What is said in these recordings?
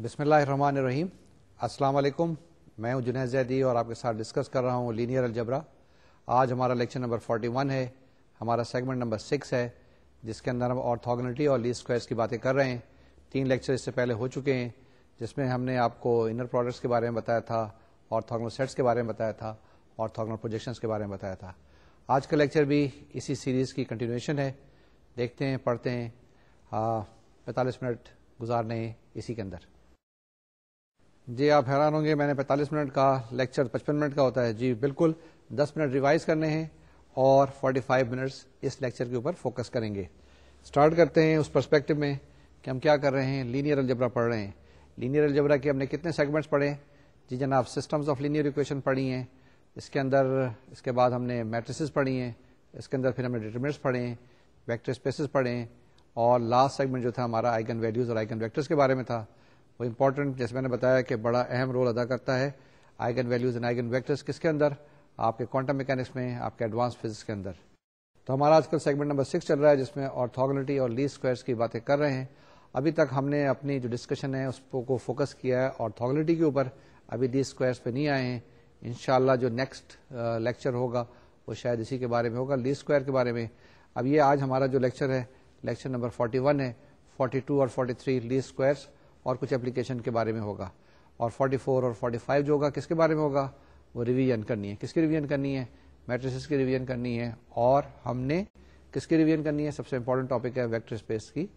बिसमीम अस्सलाम मैं हूं जुनेद जैदी और आपके साथ डिस्कस कर रहा हूं लीनियर अलजबरा आज हमारा लेक्चर नंबर 41 है हमारा सेगमेंट नंबर सिक्स है जिसके अंदर हम ऑर्थोगनलिटी और लीस्ट स्क्वायर्स की बातें कर रहे हैं तीन लेक्चर इससे पहले हो चुके हैं जिसमें हमने आपको इनर प्रोडक्ट्स के बारे में बताया था ऑर्थोगनल सेट्स के बारे में बताया था ऑर्थोगनल प्रोजेक्शंस के बारे में बताया था आज का लेक्चर भी इसी सीरीज़ की कंटिन्यूशन है देखते हैं पढ़ते हैं हाँ, पैंतालीस मिनट गुजारने इसी के अंदर जी आप हैरान होंगे मैंने 45 मिनट का लेक्चर 55 मिनट का होता है जी बिल्कुल 10 मिनट रिवाइज करने हैं और 45 मिनट्स इस लेक्चर के ऊपर फोकस करेंगे स्टार्ट करते हैं उस परस्पेक्टिव में कि हम क्या कर रहे हैं लीनियर अलजबरा पढ़ रहे हैं लीनियर अलजबरा के हमने कितने सेगमेंट्स पढ़े जी जनाब सिस्टम्स ऑफ लीनियर इक्वेशन पढ़ी हैं इसके अंदर इसके बाद हमने मैट्रिसेस पढ़ी हैं इसके अंदर फिर हमने डिटर्मिनेट्स पढ़े हैं वैक्टर स्पेसिस पढ़े हैं और लास्ट सेगमेंट जो था हमारा आइगन वैल्यूज और आइगन वैक्टर्स के बारे में था वो इंपॉर्टेंट जैसे मैंने बताया कि बड़ा अहम रोल अदा करता है eigen values and eigen vectors किसके अंदर आपके क्वांटम मैकेनिक्स में आपके एडवांस फिजिक्स के अंदर तो हमारा आजकल सेगमेंट नंबर सिक्स चल रहा है जिसमें ऑर्थोगोनिटी और लीस्ट स्क्वायर्स की बातें कर रहे हैं अभी तक हमने अपनी जो डिस्कशन है उस को फोकस किया है ऑर्थोगोनिटी के ऊपर अभी लीस्ट स्क्वायर्स पे नहीं आए हैं इनशाला जो नेक्स्ट लेक्चर होगा वो शायद इसी के बारे में होगा लीस्ट स्क्वायर के बारे में अब ये आज हमारा जो लेक्चर है लेक्चर नंबर 41 है 42 और 43 लीस्ट स्क्वायर्स और कुछ एप्लीकेशन के बारे में होगा और 44 और 45 जो होगा किसके बारे में होगा वो रिवीजन करनी है किसकी रिवीजन करनी है मैट्रिसेस की रिवीजन करनी है और हमने किसकी रिवीजन करनी है सबसे इंपॉर्टेंट टॉपिक है वेक्टर स्पेस की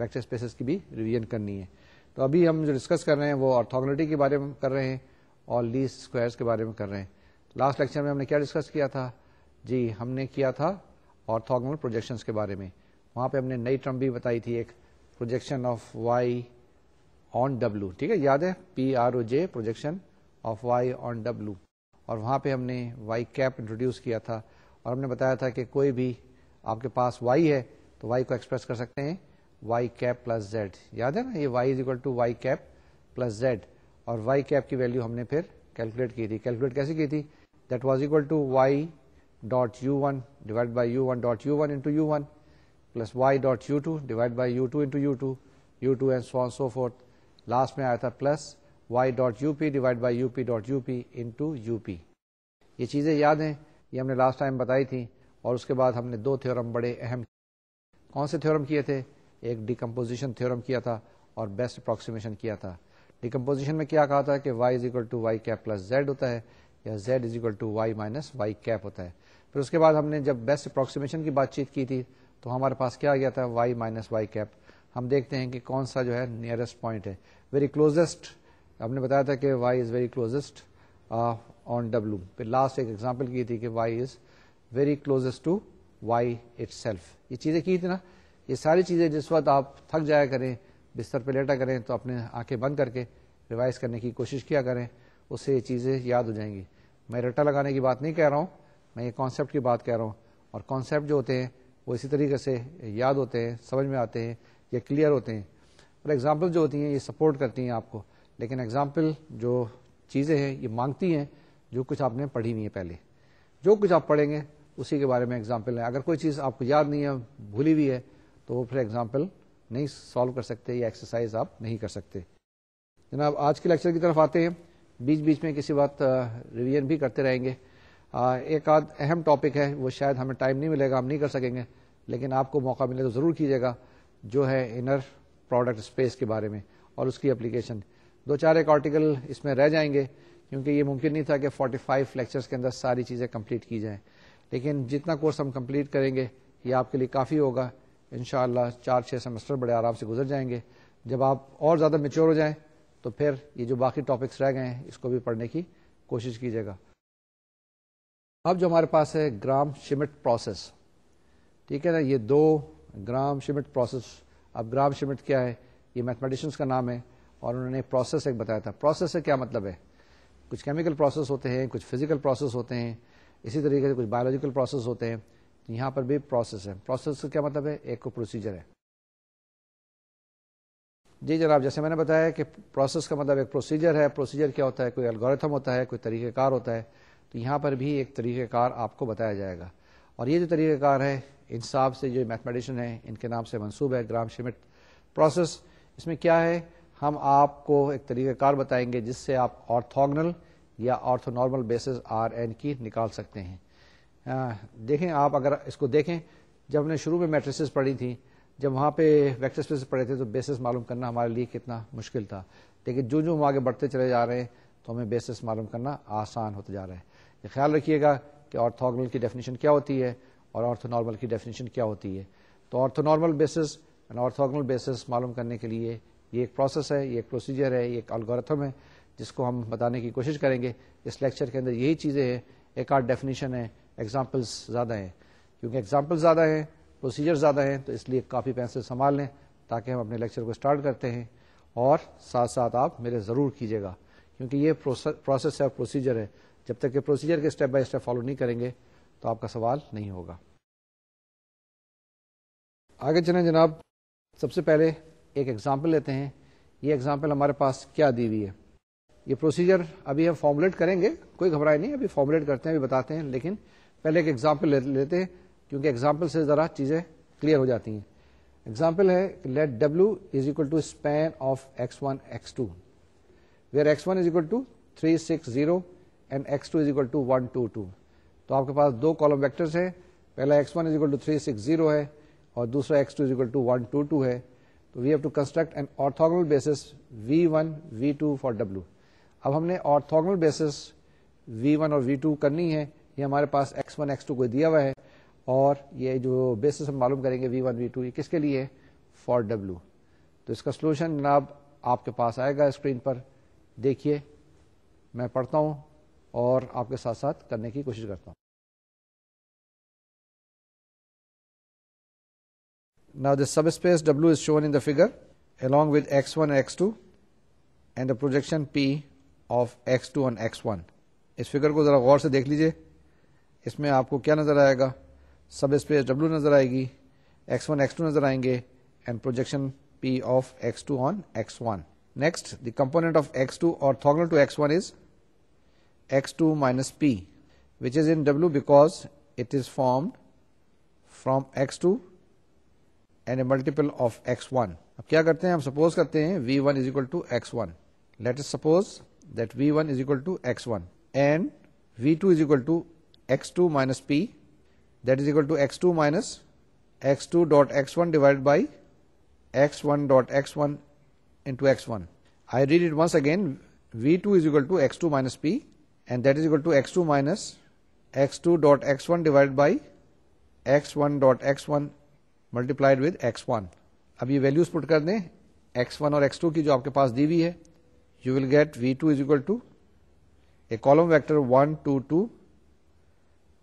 वेक्टर स्पेसेस की भी रिवीजन करनी है तो अभी हम जो डिस्कस कर रहे हैं वो ऑर्थोगोनिटी के बारे में कर रहे हैं और लीज स्क्वायर्स के बारे में कर रहे हैं लास्ट लेक्चर में हमने क्या डिस्कस किया था जी हमने किया था ऑर्थोगोनल प्रोजेक्शंस के बारे में वहां पे हमने नई टर्म भी बताई थी एक projection of Y on W ठीक है याद है P R O J projection of Y on W और वहां पे हमने वाई कैप इंट्रोड्यूस किया था और हमने बताया था कि कोई भी आपके पास वाई है तो वाई को एक्सप्रेस कर सकते हैं वाई कैप प्लस जेड याद है ना ये Y is equal to Y cap plus Z और वाई कैप की वैल्यू हमने फिर कैलकुलेट की थी कैलकुलेट कैसे की थी that was equal to Y dot you one divide by you one dot you one into U one plus Y dot U two divide by U two into you two U two and so so forth last में आया था plus Y dot U P divide by U P dot you P two you P ये चीज़ें याद हैं ये हमने last time बताई थी और उसके बाद हमने दो थ्योरम बड़े अहम कौन से थ्योरम किए थे एक डिकम्पोजिशन थ्योरम किया था और बेस्ट अप्रॉक्सीमेशन किया था डिकम्पोजिशन में क्या कहा था कि y is equal to Y cap plus Z होता है या Z is equal to Y minus Y cap होता है फिर उसके बाद हमने जब बेस्ट अप्रॉक्सीमेशन की बातचीत की थी तो हमारे पास क्या आ गया था वाई माइनस वाई कैप हम देखते हैं कि कौन सा जो है नियरेस्ट पॉइंट है वेरी क्लोजेस्ट हमने बताया था कि Y is very closest on W फिर लास्ट एक एग्जाम्पल की थी कि Y is very closest to Y it ये चीज़ें की थी ना ये सारी चीज़ें जिस वक्त आप थक जाया करें बिस्तर पर लेटा करें तो अपने आंखें बंद करके रिवाइज करने की कोशिश किया करें उससे ये चीज़ें याद हो जाएंगी मैं रट्टा लगाने की बात नहीं कह रहा हूँ मैं ये कॉन्सेप्ट की बात कह रहा हूँ और कॉन्सेप्ट जो होते हैं वो इसी तरीके से याद होते हैं समझ में आते हैं ये क्लियर होते हैं और एग्जाम्पल जो होती हैं ये सपोर्ट करती हैं आपको लेकिन एग्जाम्पल जो चीज़ें हैं ये मांगती हैं जो कुछ आपने पढ़ी नहीं है पहले जो कुछ आप पढ़ेंगे उसी के बारे में एग्जाम्पल है अगर कोई चीज़ आपको याद नहीं है भूली हुई है तो वो फिर एग्जाम्पल नहीं सॉल्व कर सकते या एक्सरसाइज आप नहीं कर सकते जनाब आज के लेक्चर की तरफ आते हैं बीच बीच में किसी बात रिवीजन भी करते रहेंगे आ, एक आध अहम टॉपिक है वो शायद हमें टाइम नहीं मिलेगा हम नहीं कर सकेंगे लेकिन आपको मौका मिले तो ज़रूर कीजिएगा जो है इनर प्रोडक्ट स्पेस के बारे में और उसकी एप्लीकेशन दो चार एक आर्टिकल इसमें रह जाएंगे क्योंकि ये मुमकिन नहीं था कि 45 लेक्चर्स के अंदर सारी चीज़ें कंप्लीट की जाएं लेकिन जितना कोर्स हम कंप्लीट करेंगे ये आपके लिए काफ़ी होगा इन चार छः सेमेस्टर बड़े आराम से गुजर जाएंगे जब आप और ज़्यादा मेच्योर हो जाएं तो फिर ये जो बाकी टॉपिक्स रह गए हैं इसको भी पढ़ने की कोशिश कीजिएगा अब जो हमारे पास है ग्राम शिमिट प्रोसेस ठीक है ना ये दो ग्राम शिमिट प्रोसेस अब ग्राम शिमिट क्या है ये मैथमेटिशियंस का नाम है और उन्होंने प्रोसेस एक बताया था प्रोसेस से क्या मतलब है कुछ केमिकल प्रोसेस होते हैं कुछ फिजिकल प्रोसेस होते हैं इसी तरीके से कुछ बायोलॉजिकल प्रोसेस होते हैं तो यहाँ पर भी प्रोसेस है प्रोसेस का क्या मतलब है एक को प्रोसीजर है जी जनाब जैसे मैंने बताया कि प्रोसेस का मतलब एक प्रोसीजर है प्रोसीजर क्या होता है कोई एल्गोरिथम होता है कोई तरीक़ेकार होता है तो यहाँ पर भी एक तरीक़ेकार आपको बताया जाएगा और ये जो तरीक़ेकार है इंसाफ से जो मैथमेटिशन है इनके नाम से मंसूब है ग्राम श्मिट प्रोसेस इसमें क्या है हम आपको एक तरीक़ाकार बताएंगे जिससे आप ऑर्थोगनल या ऑर्थोनॉर्मल बेसिस आर एन की निकाल सकते हैं आ, देखें आप अगर इसको देखें जब हमने शुरू में मैट्रिसेस पढ़ी थी जब वहाँ पे वेक्टर स्पेस पढ़े थे तो बेसिस मालूम करना हमारे लिए कितना मुश्किल था लेकिन जो जो हम आगे बढ़ते चले जा रहे हैं तो हमें बेसिस मालूम करना आसान होता जा रहा है ये ख्याल रखिएगा कि ऑर्थोगनल की डेफिनेशन क्या होती है और ऑर्थोनॉर्मल की डेफिनेशन क्या होती है तो orthonormal basis and orthogonal basis मालूम करने के लिए ये एक प्रोसेस है ये एक प्रोसीजर है ये एक अलगोरथम है जिसको हम बताने की कोशिश करेंगे इस लेक्चर के अंदर यही चीज़ें हैं एक आध डेफिनेशन है एग्जाम्पल्स ज़्यादा हैं क्योंकि एग्जाम्पल ज़्यादा हैं प्रोसीजर ज़्यादा हैं तो इसलिए काफ़ी पेंसिल संभाल लें ताकि हम अपने लेक्चर को स्टार्ट करते हैं और साथ साथ आप मेरे ज़रूर कीजिएगा क्योंकि ये प्रोसेस है और प्रोसीजर है जब तक ये प्रोसीजर के स्टेप बाय स्टेप फॉलो नहीं करेंगे तो आपका सवाल नहीं होगा आगे चलें जनाब सबसे पहले एक एग्जाम्पल लेते हैं ये एग्जाम्पल हमारे पास क्या दी हुई है ये प्रोसीजर अभी हम फॉर्मुलेट करेंगे कोई घबराए नहीं अभी फॉर्मुलेट करते हैं अभी बताते हैं लेकिन पहले एक एग्जाम्पल ले, लेते हैं क्योंकि एग्जाम्पल से ज़रा चीज़ें क्लियर हो जाती हैं एग्जाम्पल है let W is equal to span of x one x two where X one is equal to three six zero and X two is equal to one two two तो आपके पास दो column vectors हैं पहला X one is equal to three six zero है और दूसरा X two is equal to one two two है तो we have to construct an orthogonal basis we one we two for W अब हमने orthogonal basis we one और we two करनी है ये हमारे पास एक्स वन एक्स टू को दिया हुआ है और ये जो बेसिस हम मालूम करेंगे वी वन वी टू ये किसके लिए है फॉर डब्ल्यू तो इसका सोल्यूशन जनाब आपके पास आएगा स्क्रीन पर देखिए मैं पढ़ता हूँ और आपके साथ साथ करने की कोशिश करता हूँ W is shown in the figure in with X one x two and the projection P of X two on X one इस फिगर को ज़रा गौर से देख लीजिए इसमें आपको क्या नज़र आएगा सब स्पेस डब्ल्यू नज़र आएगी एक्स वन एक्स टू नज़र आएंगे and projection P of X two on X one next the component of X two और orthogonal to x one is x2 minus p which is in W because it is formed from x2 and a multiple of x1. अब क्या करते हैं हम suppose that हैं v1 is equal to x1. Let us suppose that v1 is equal to x1 and v2 is equal to x2 minus p that is equal to x2 minus x2 dot x1 divided by x1 dot x1 into x1. I read it once again v2 is equal to x2 minus p and that is equal to x2 minus x2 dot x1 divided by x1 dot x1 multiplied with x1 अब ये values put कर दें x1 और x2 की जो आपके पास दी हुई है you will get v2 is equal to a column vector 1 2 2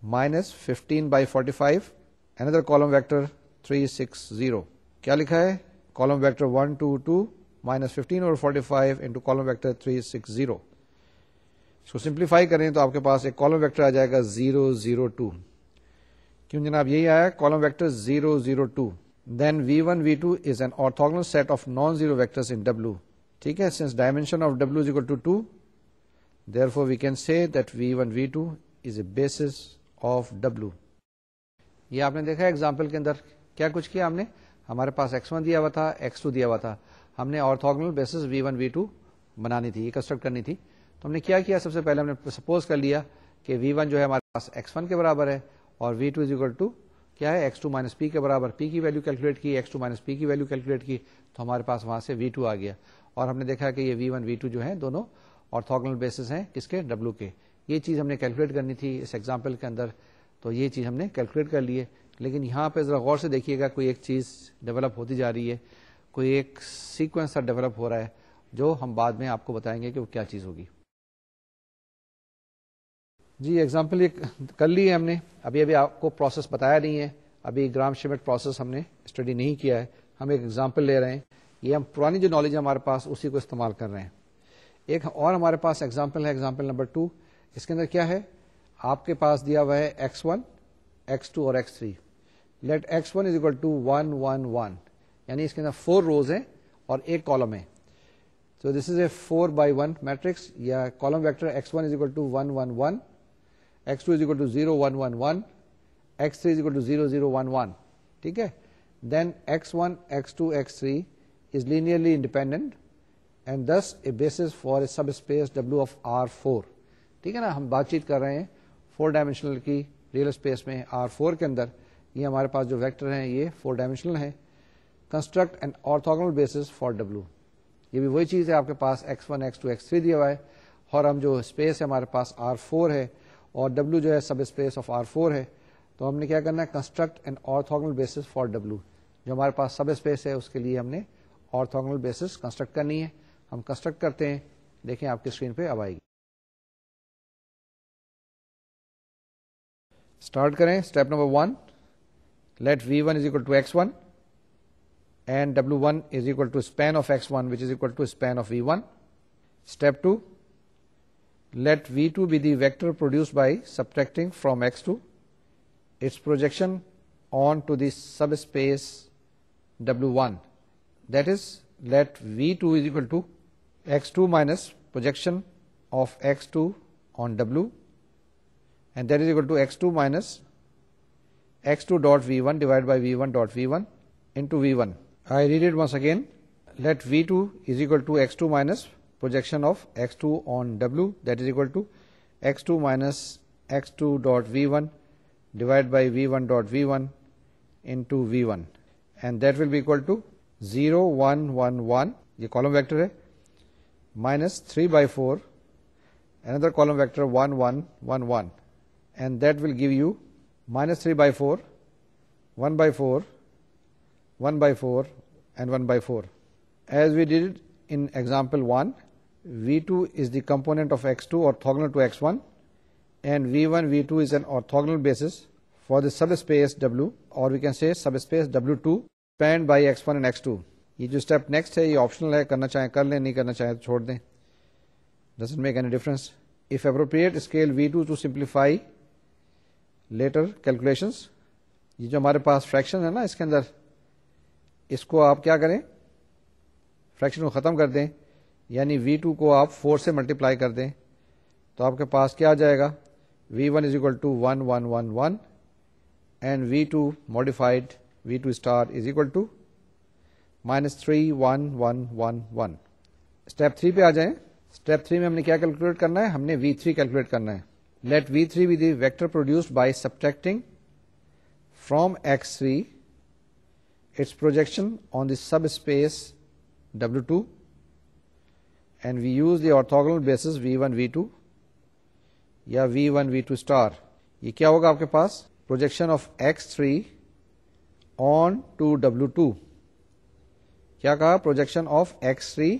15 by 45, another column vector 3 6 0 क्या लिखा है column vector 1 2 2 15 over 45 into column vector 3 6 0. इसको सिंप्लीफाई करें तो आपके पास एक कॉलम वेक्टर आ जाएगा जीरो जीरो टू क्यों जनाब यही आया column vector zero zero two then we one we two is an orthogonal set of non zero vectors in W ठीक है since dimension of W is equal to two therefore we can say that v1 v2 is a basis of w ये आपने देखा example के अंदर क्या कुछ किया हमने हमारे पास x1 दिया हुआ था x2 दिया हुआ था हमने ऑर्थोगोनल बेसिस v1 v2 बनानी थी ये कंस्ट्रक्ट करनी थी तो हमने क्या किया सबसे पहले हमने सपोज कर लिया कि v1 जो है हमारे पास x1 के बराबर है और v2 two is equal to क्या है x2 टू माइनस पी के बराबर p की वैल्यू कैलकुलेट की x2 टू माइनस पी की वैल्यू कैलकुलेट की तो हमारे पास वहां से v2 आ गया और हमने देखा कि ये v1 v2 जो है दोनों ऑर्थोगोनल बेसिस हैं किसके w के ये चीज़ हमने कैलकुलेट करनी थी इस एग्जाम्पल के अंदर तो ये चीज़ हमने कैलकुलेट कर ली है लेकिन यहाँ पे ज़रा गौर से देखिएगा कोई एक चीज़ डेवलप होती जा रही है कोई एक सीक्वेंस सा डेवलप हो रहा है जो हम बाद में आपको बताएंगे कि वो क्या चीज़ होगी जी एग्जाम्पल ये कर ली है हमने अभी अभी आपको प्रोसेस बताया नहीं है अभी ग्राम शिमेट प्रोसेस हमने स्टडी नहीं किया है हम एक एग्जाम्पल ले रहे हैं ये हम पुरानी जो नॉलेज है हमारे पास उसी को इस्तेमाल कर रहे हैं एक और हमारे पास एग्जाम्पल है एग्जाम्पल नंबर टू इसके अंदर क्या है आपके पास दिया हुआ है एक्स वन एक्स टू और x three let x one is equal to one one one यानी इसके अंदर फोर रोज हैं और एक कॉलम है तो this is a four by one matrix या column vector x one is equal to one one one x2 is equal to 0, 1, 1, 1. x3 is equal to 0, 0, 1, 1. ठीक है then x1, x2, x3 is linearly independent and thus a basis for a subspace W of R4. ठीक है ना हम बातचीत कर रहे हैं फोर डायमेंशनल की रियल स्पेस में R4 के अंदर ये हमारे पास जो वेक्टर हैं ये फोर डायमेंशनल हैं construct an orthogonal basis for W ये भी वही चीज़ है आपके पास x1, x2, x3 दिया हुआ है और हम जो स्पेस है हमारे पास R4 है और W जो है सब स्पेस ऑफ R4 है तो हमने क्या करना है construct an orthogonal basis for W जो हमारे पास सब स्पेस है उसके लिए हमने ऑर्थोगोनल बेसिस कंस्ट्रक्ट करनी है हम कंस्ट्रक्ट करते हैं देखें आपकी स्क्रीन पे अब आएगी स्टार्ट करें step number one let v one is equal to x one and डब्ल्यू one is equal to span of x one which is equal to span of we one step two let V2 be the vector produced by subtracting from X2 its projection on to the subspace W1. That is, let V2 is equal to X2 minus projection of X2 on W and that is equal to X2 minus X2 dot V1 divided by V1 dot V1 into V1. I read it once again. Let V2 is equal to X2 minus projection of x2 on W that is equal to x2 minus x2 dot V1 divided by V1 dot V1 into V1 and that will be equal to 0 1 1 1 the column vector minus 3 by 4 another column vector 1 1 1 1 and that will give you minus 3 by 4 1 by 4 1 by 4 and 1 by 4 as we did in example 1 V2 is the component of X2 orthogonal to X1 and V1, V2 is an orthogonal basis for the subspace W or we can say subspace W2 spanned by X1 and X2. ये जो step next है ये optional है करना चाहें कर लें नहीं करना चाहें तो छोड़ दें doesn't make any difference if appropriate scale v two to simplify later calculations ये जो हमारे पास फ्रैक्शन है ना इसके अंदर इसको आप क्या करें फ्रैक्शन को ख़त्म कर दें यानी V2 को आप 4 से मल्टीप्लाई कर दें तो आपके पास क्या आ जाएगा V1 one is equal to one one one one and v two modified v two star is equal to minus three one one one one step three पे आ जाए स्टेप थ्री में हमने क्या कैलकुलेट करना है हमने वी थ्री कैलकुलेट करना है let v three be the vector produced by subtracting from x three its projection on this sub space डब्ल्यू two and we use the orthogonal basis v1 v2 या v1 v2 star ये क्या होगा आपके पास projection of x3 on two w2 क्या कहा projection of x3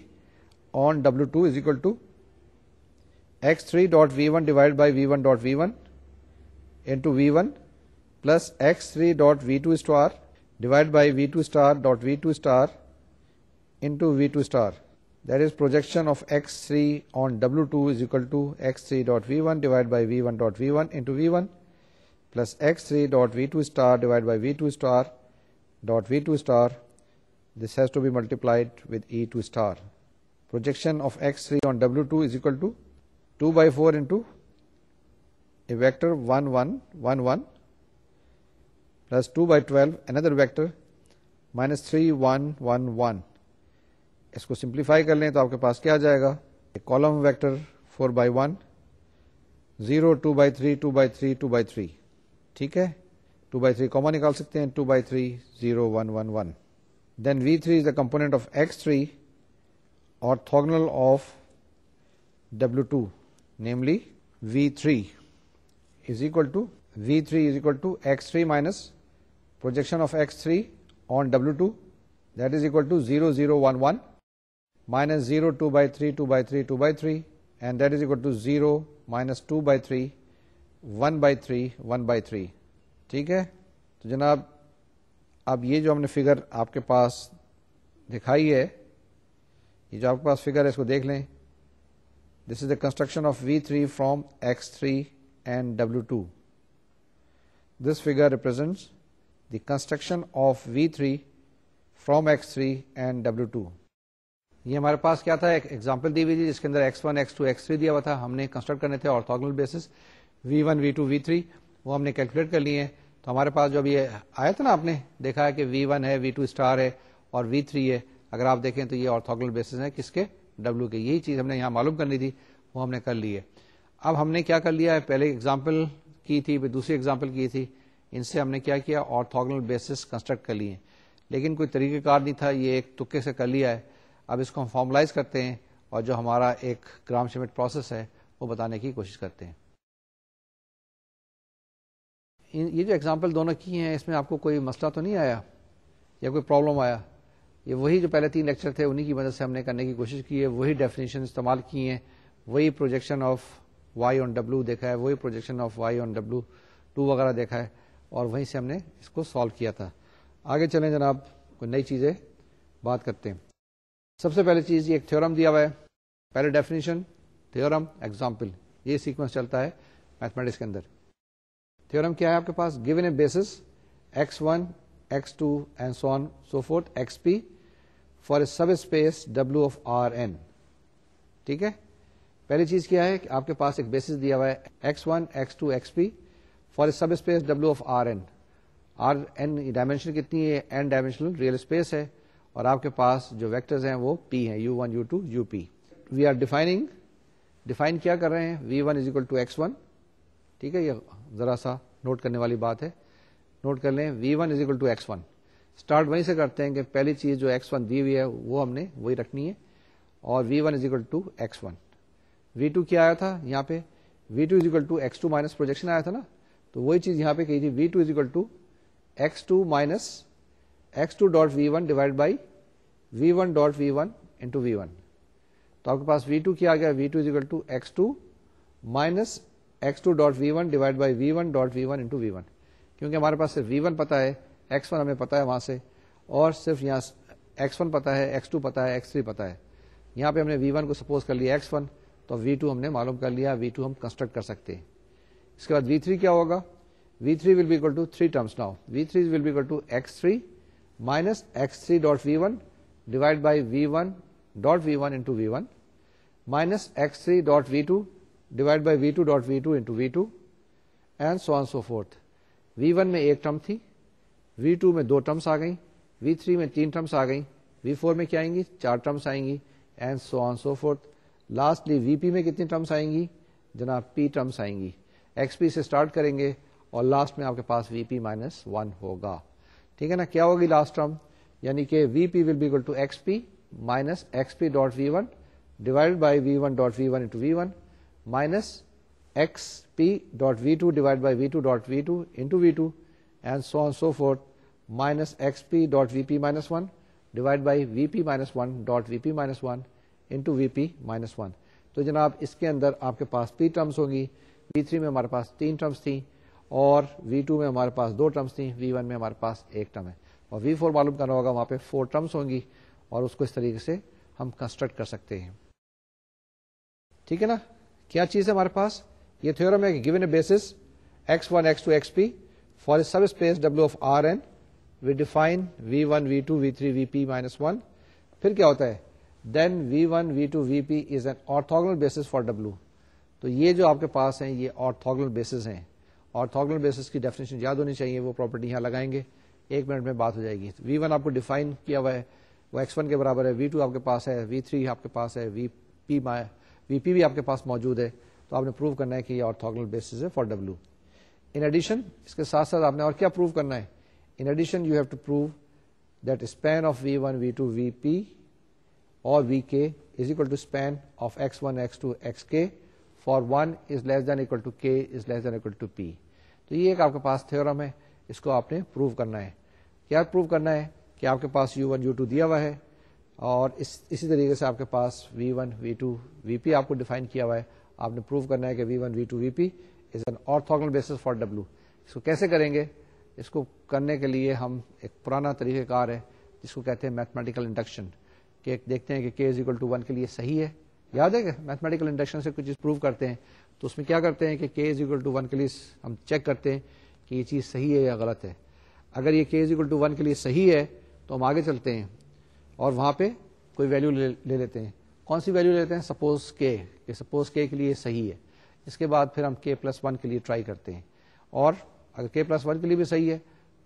on w2 is equal to x three dot v one divide by v one dot v one into v one plus x three dot we two star divide by v two star dot we two star into we two star that is projection of x3 on w2 is equal to x3 dot v1 divided by v1 dot v1 into v1 plus x3 dot v2 star divided by v2 star dot v2 star this has to be multiplied with e2 star projection of x3 on w2 is equal to 2 by 4 into a vector 1 1 1 1 plus 2 by 12 another vector minus 3 1 1 1 इसको simplify कर लें तो आपके पास क्या आ जाएगा column vector four by one zero two by three two by three two by three ठीक है टू बाई थ्री कॉमन निकाल सकते हैं two by three zero one one one then v three is the component of x three orthogonal of W2 namely V3 is equal to V3 is equal to X3 minus projection of X3 on W2 that is equal to 0011 minus 0, 2 by 3, 2 by 3, 2 by 3, and that is equal to 0 minus 2 by 3, 1 by 3, 1 by 3. ठीक है तो जनाब अब ये जो हमने figure आपके पास दिखाई है ये जो आपके पास फिगर है इसको देख लें this is the construction of v three from x three and डब्ल्यू two this figure represents the construction of V3 from X3 and W2. ये हमारे पास क्या था एक एग्जाम्पल दी हुई थी जिसके अंदर x one x two x three दिया हुआ था हमने कंस्ट्रक्ट करने थे orthogonal basis we one we two we three वो हमने कैलकुलेट कर लिए हैं तो हमारे पास जो अभी आया था ना आपने देखा है कि वी वन है वी टू स्टार है और वी थ्री है अगर आप देखें तो ये ऑर्थोगोनल बेसिस है किसके डब्ल्यू के यही चीज हमने यहाँ मालूम करनी थी वो हमने कर ली है अब हमने क्या कर लिया है पहले एग्जाम्पल की थी दूसरी एग्जाम्पल की थी इनसे हमने क्या किया ऑर्थोगोनल बेसिस कंस्ट्रक्ट कर लिए लेकिन कोई तरीकेकार नहीं था ये एक तुक्के से कर लिया है अब इसको हम फॉर्मलाइज करते हैं और जो हमारा एक ग्राम श्मिट प्रोसेस है वो बताने की कोशिश करते हैं ये जो एग्जाम्पल दोनों की हैं इसमें आपको कोई मसला तो नहीं आया या कोई प्रॉब्लम आया ये वही जो पहले तीन लेक्चर थे उन्हीं की मदद से हमने करने की कोशिश की है वही डेफिनेशन इस्तेमाल की हैं वही प्रोजेक्शन ऑफ वाई ऑन डब्ल्यू देखा है वही प्रोजेक्शन ऑफ वाई ऑन डब्ल्यू टू वगैरह देखा है और वहीं से हमने इसको सॉल्व किया था आगे चलें जनाब कोई नई चीज़ें बात करते हैं सबसे पहले चीज ये एक थ्योरम दिया हुआ है पहले डेफिनेशन थ्योरम एग्जाम्पल ये सीक्वेंस चलता है मैथमेटिक्स के अंदर थ्योरम क्या है आपके पास given a basis x one x two and so on so forth x p for a सब space W of R n ठीक है पहली चीज क्या है कि आपके पास एक बेसिस दिया हुआ है x one x two x p for a सब space W of R n R n dimension कितनी है एन डायमेंशनल रियल स्पेस है और आपके पास जो वेक्टर्स हैं वो पी हैं u one u two you p we are defining define क्या कर रहे हैं we one is equal to x one ठीक है ये जरा सा नोट करने वाली बात है नोट कर लें v one is equal to x one start वहीं से करते हैं कि पहली चीज जो एक्स वन दी हुई है वो हमने वही रखनी है और v one is equal to x one we two क्या आया था यहाँ पे v two is equal to x two minus projection आया था ना तो वही चीज यहाँ पे कही थी v two is equal to x two minus x two dot v one divide by v one dot v one into v one तो आपके पास वी टू किया गया v two is equal to x two minus x two dot v one divide by v one dot v one into v one क्योंकि हमारे पास सिर्फ we one पता है एक्स वन हमें पता है वहां से और सिर्फ यहाँ एक्स वन पता है एक्स टू पता है एक्स थ्री पता है यहाँ पे हमने वी वन को सपोज कर लिया एक्स वन तो वी टू हमने मालूम कर लिया वी टू हम कंस्ट्रक्ट कर सकते हैं इसके बाद वी थ्री क्या होगा v three will be equal to three terms now v three will be equal to x three minus x three dot v one divide by v one dot v one into v one minus x three dot we two divide by v two dot we two into we two and so on so forth v one में एक term थी v to में दो terms आ गई we three में तीन terms आ गई we four में क्या आएंगी चार टर्म्स आएंगी and so on so forth lastly v p में कितनी टर्म्स आएंगी जनाब पी टर्म्स आएंगी एक्सपी से स्टार्ट करेंगे और लास्ट में आपके पास वीपी माइनस वन होगा ठीक है ना क्या होगी लास्ट टर्म यानी कि v p will be equal to x p minus x p dot v one divide by v one dot v one into v one minus x p dot we two divide by v two dot we two into we two and so on so forth minus xp dot vp minus 1 divided by vp minus 1 dot vp minus 1 into vp minus 1 तो जनाब इसके अंदर आपके पास p terms होंगी p3 में हमारे पास तीन terms थी और V2 में हमारे पास दो टर्म्स थी V1 में हमारे पास एक टर्म है और V4 मालूम करना होगा वहां पे फोर टर्म्स होंगी और उसको इस तरीके से हम कंस्ट्रक्ट कर सकते हैं ठीक है ना क्या चीज है हमारे पास ये थ्योरम है कि given a basis x one x two x p for a सब space W of R n we define v one we two we three v p minus one फिर क्या होता है then we one we two v p is an orthogonal basis for डब्ल्यू तो ये जो आपके पास हैं ये ऑर्थोगोनल बेसिस हैं ऑर्थोगोनल बेसिस की डेफिनेशन याद होनी चाहिए वो प्रॉपर्टी यहाँ लगाएंगे एक मिनट में बात हो जाएगी वी वन आपको डिफाइन किया हुआ है वो एक्स वन के बराबर है वी टू आपके पास है वी थ्री आपके पास है वी पी वी पी भी आपके पास मौजूद है तो आपने प्रूव करना है कि ये ऑर्थोगोनल बेसिस है फॉर डब्ल्यू इन एडिशन इसके साथ साथ आपने और क्या प्रूव करना है in addition you have to prove that span of we one we two v p और v k is equal to span of x one x two x k for one is less than equal to k is less than equal to p तो ये एक आपके पास theorem है इसको आपने prove करना है क्या प्रूव करना है कि आपके पास u1 u2 दिया हुआ है और इस इसी तरीके से आपके पास v1 v2 vp आपको डिफाइन किया हुआ है आपने प्रूव करना है कि v1 v2 vp is an orthogonal basis for w इसको कैसे करेंगे इसको करने के लिए हम एक पुराना तरीक़ेकार है जिसको कहते हैं मैथमेटिकल इंडक्शन कि देखते हैं कि k is equal to one के लिए सही है याद है मैथमेटिकल इंडक्शन से कुछ चीज प्रूव करते हैं तो उसमें क्या करते हैं कि के इज इक्वल टू वन के लिए हम चेक करते हैं कि ये चीज़ सही है या गलत है अगर ये के इज इक्वल टू वन के लिए सही है तो हम आगे चलते हैं और वहाँ पे कोई वैल्यू ले, ले लेते हैं कौन सी वैल्यू लेते हैं सपोज के कि सपोज के के लिए सही है इसके बाद फिर हम के प्लस वन के लिए ट्राई करते हैं और अगर के प्लस वन के लिए भी सही है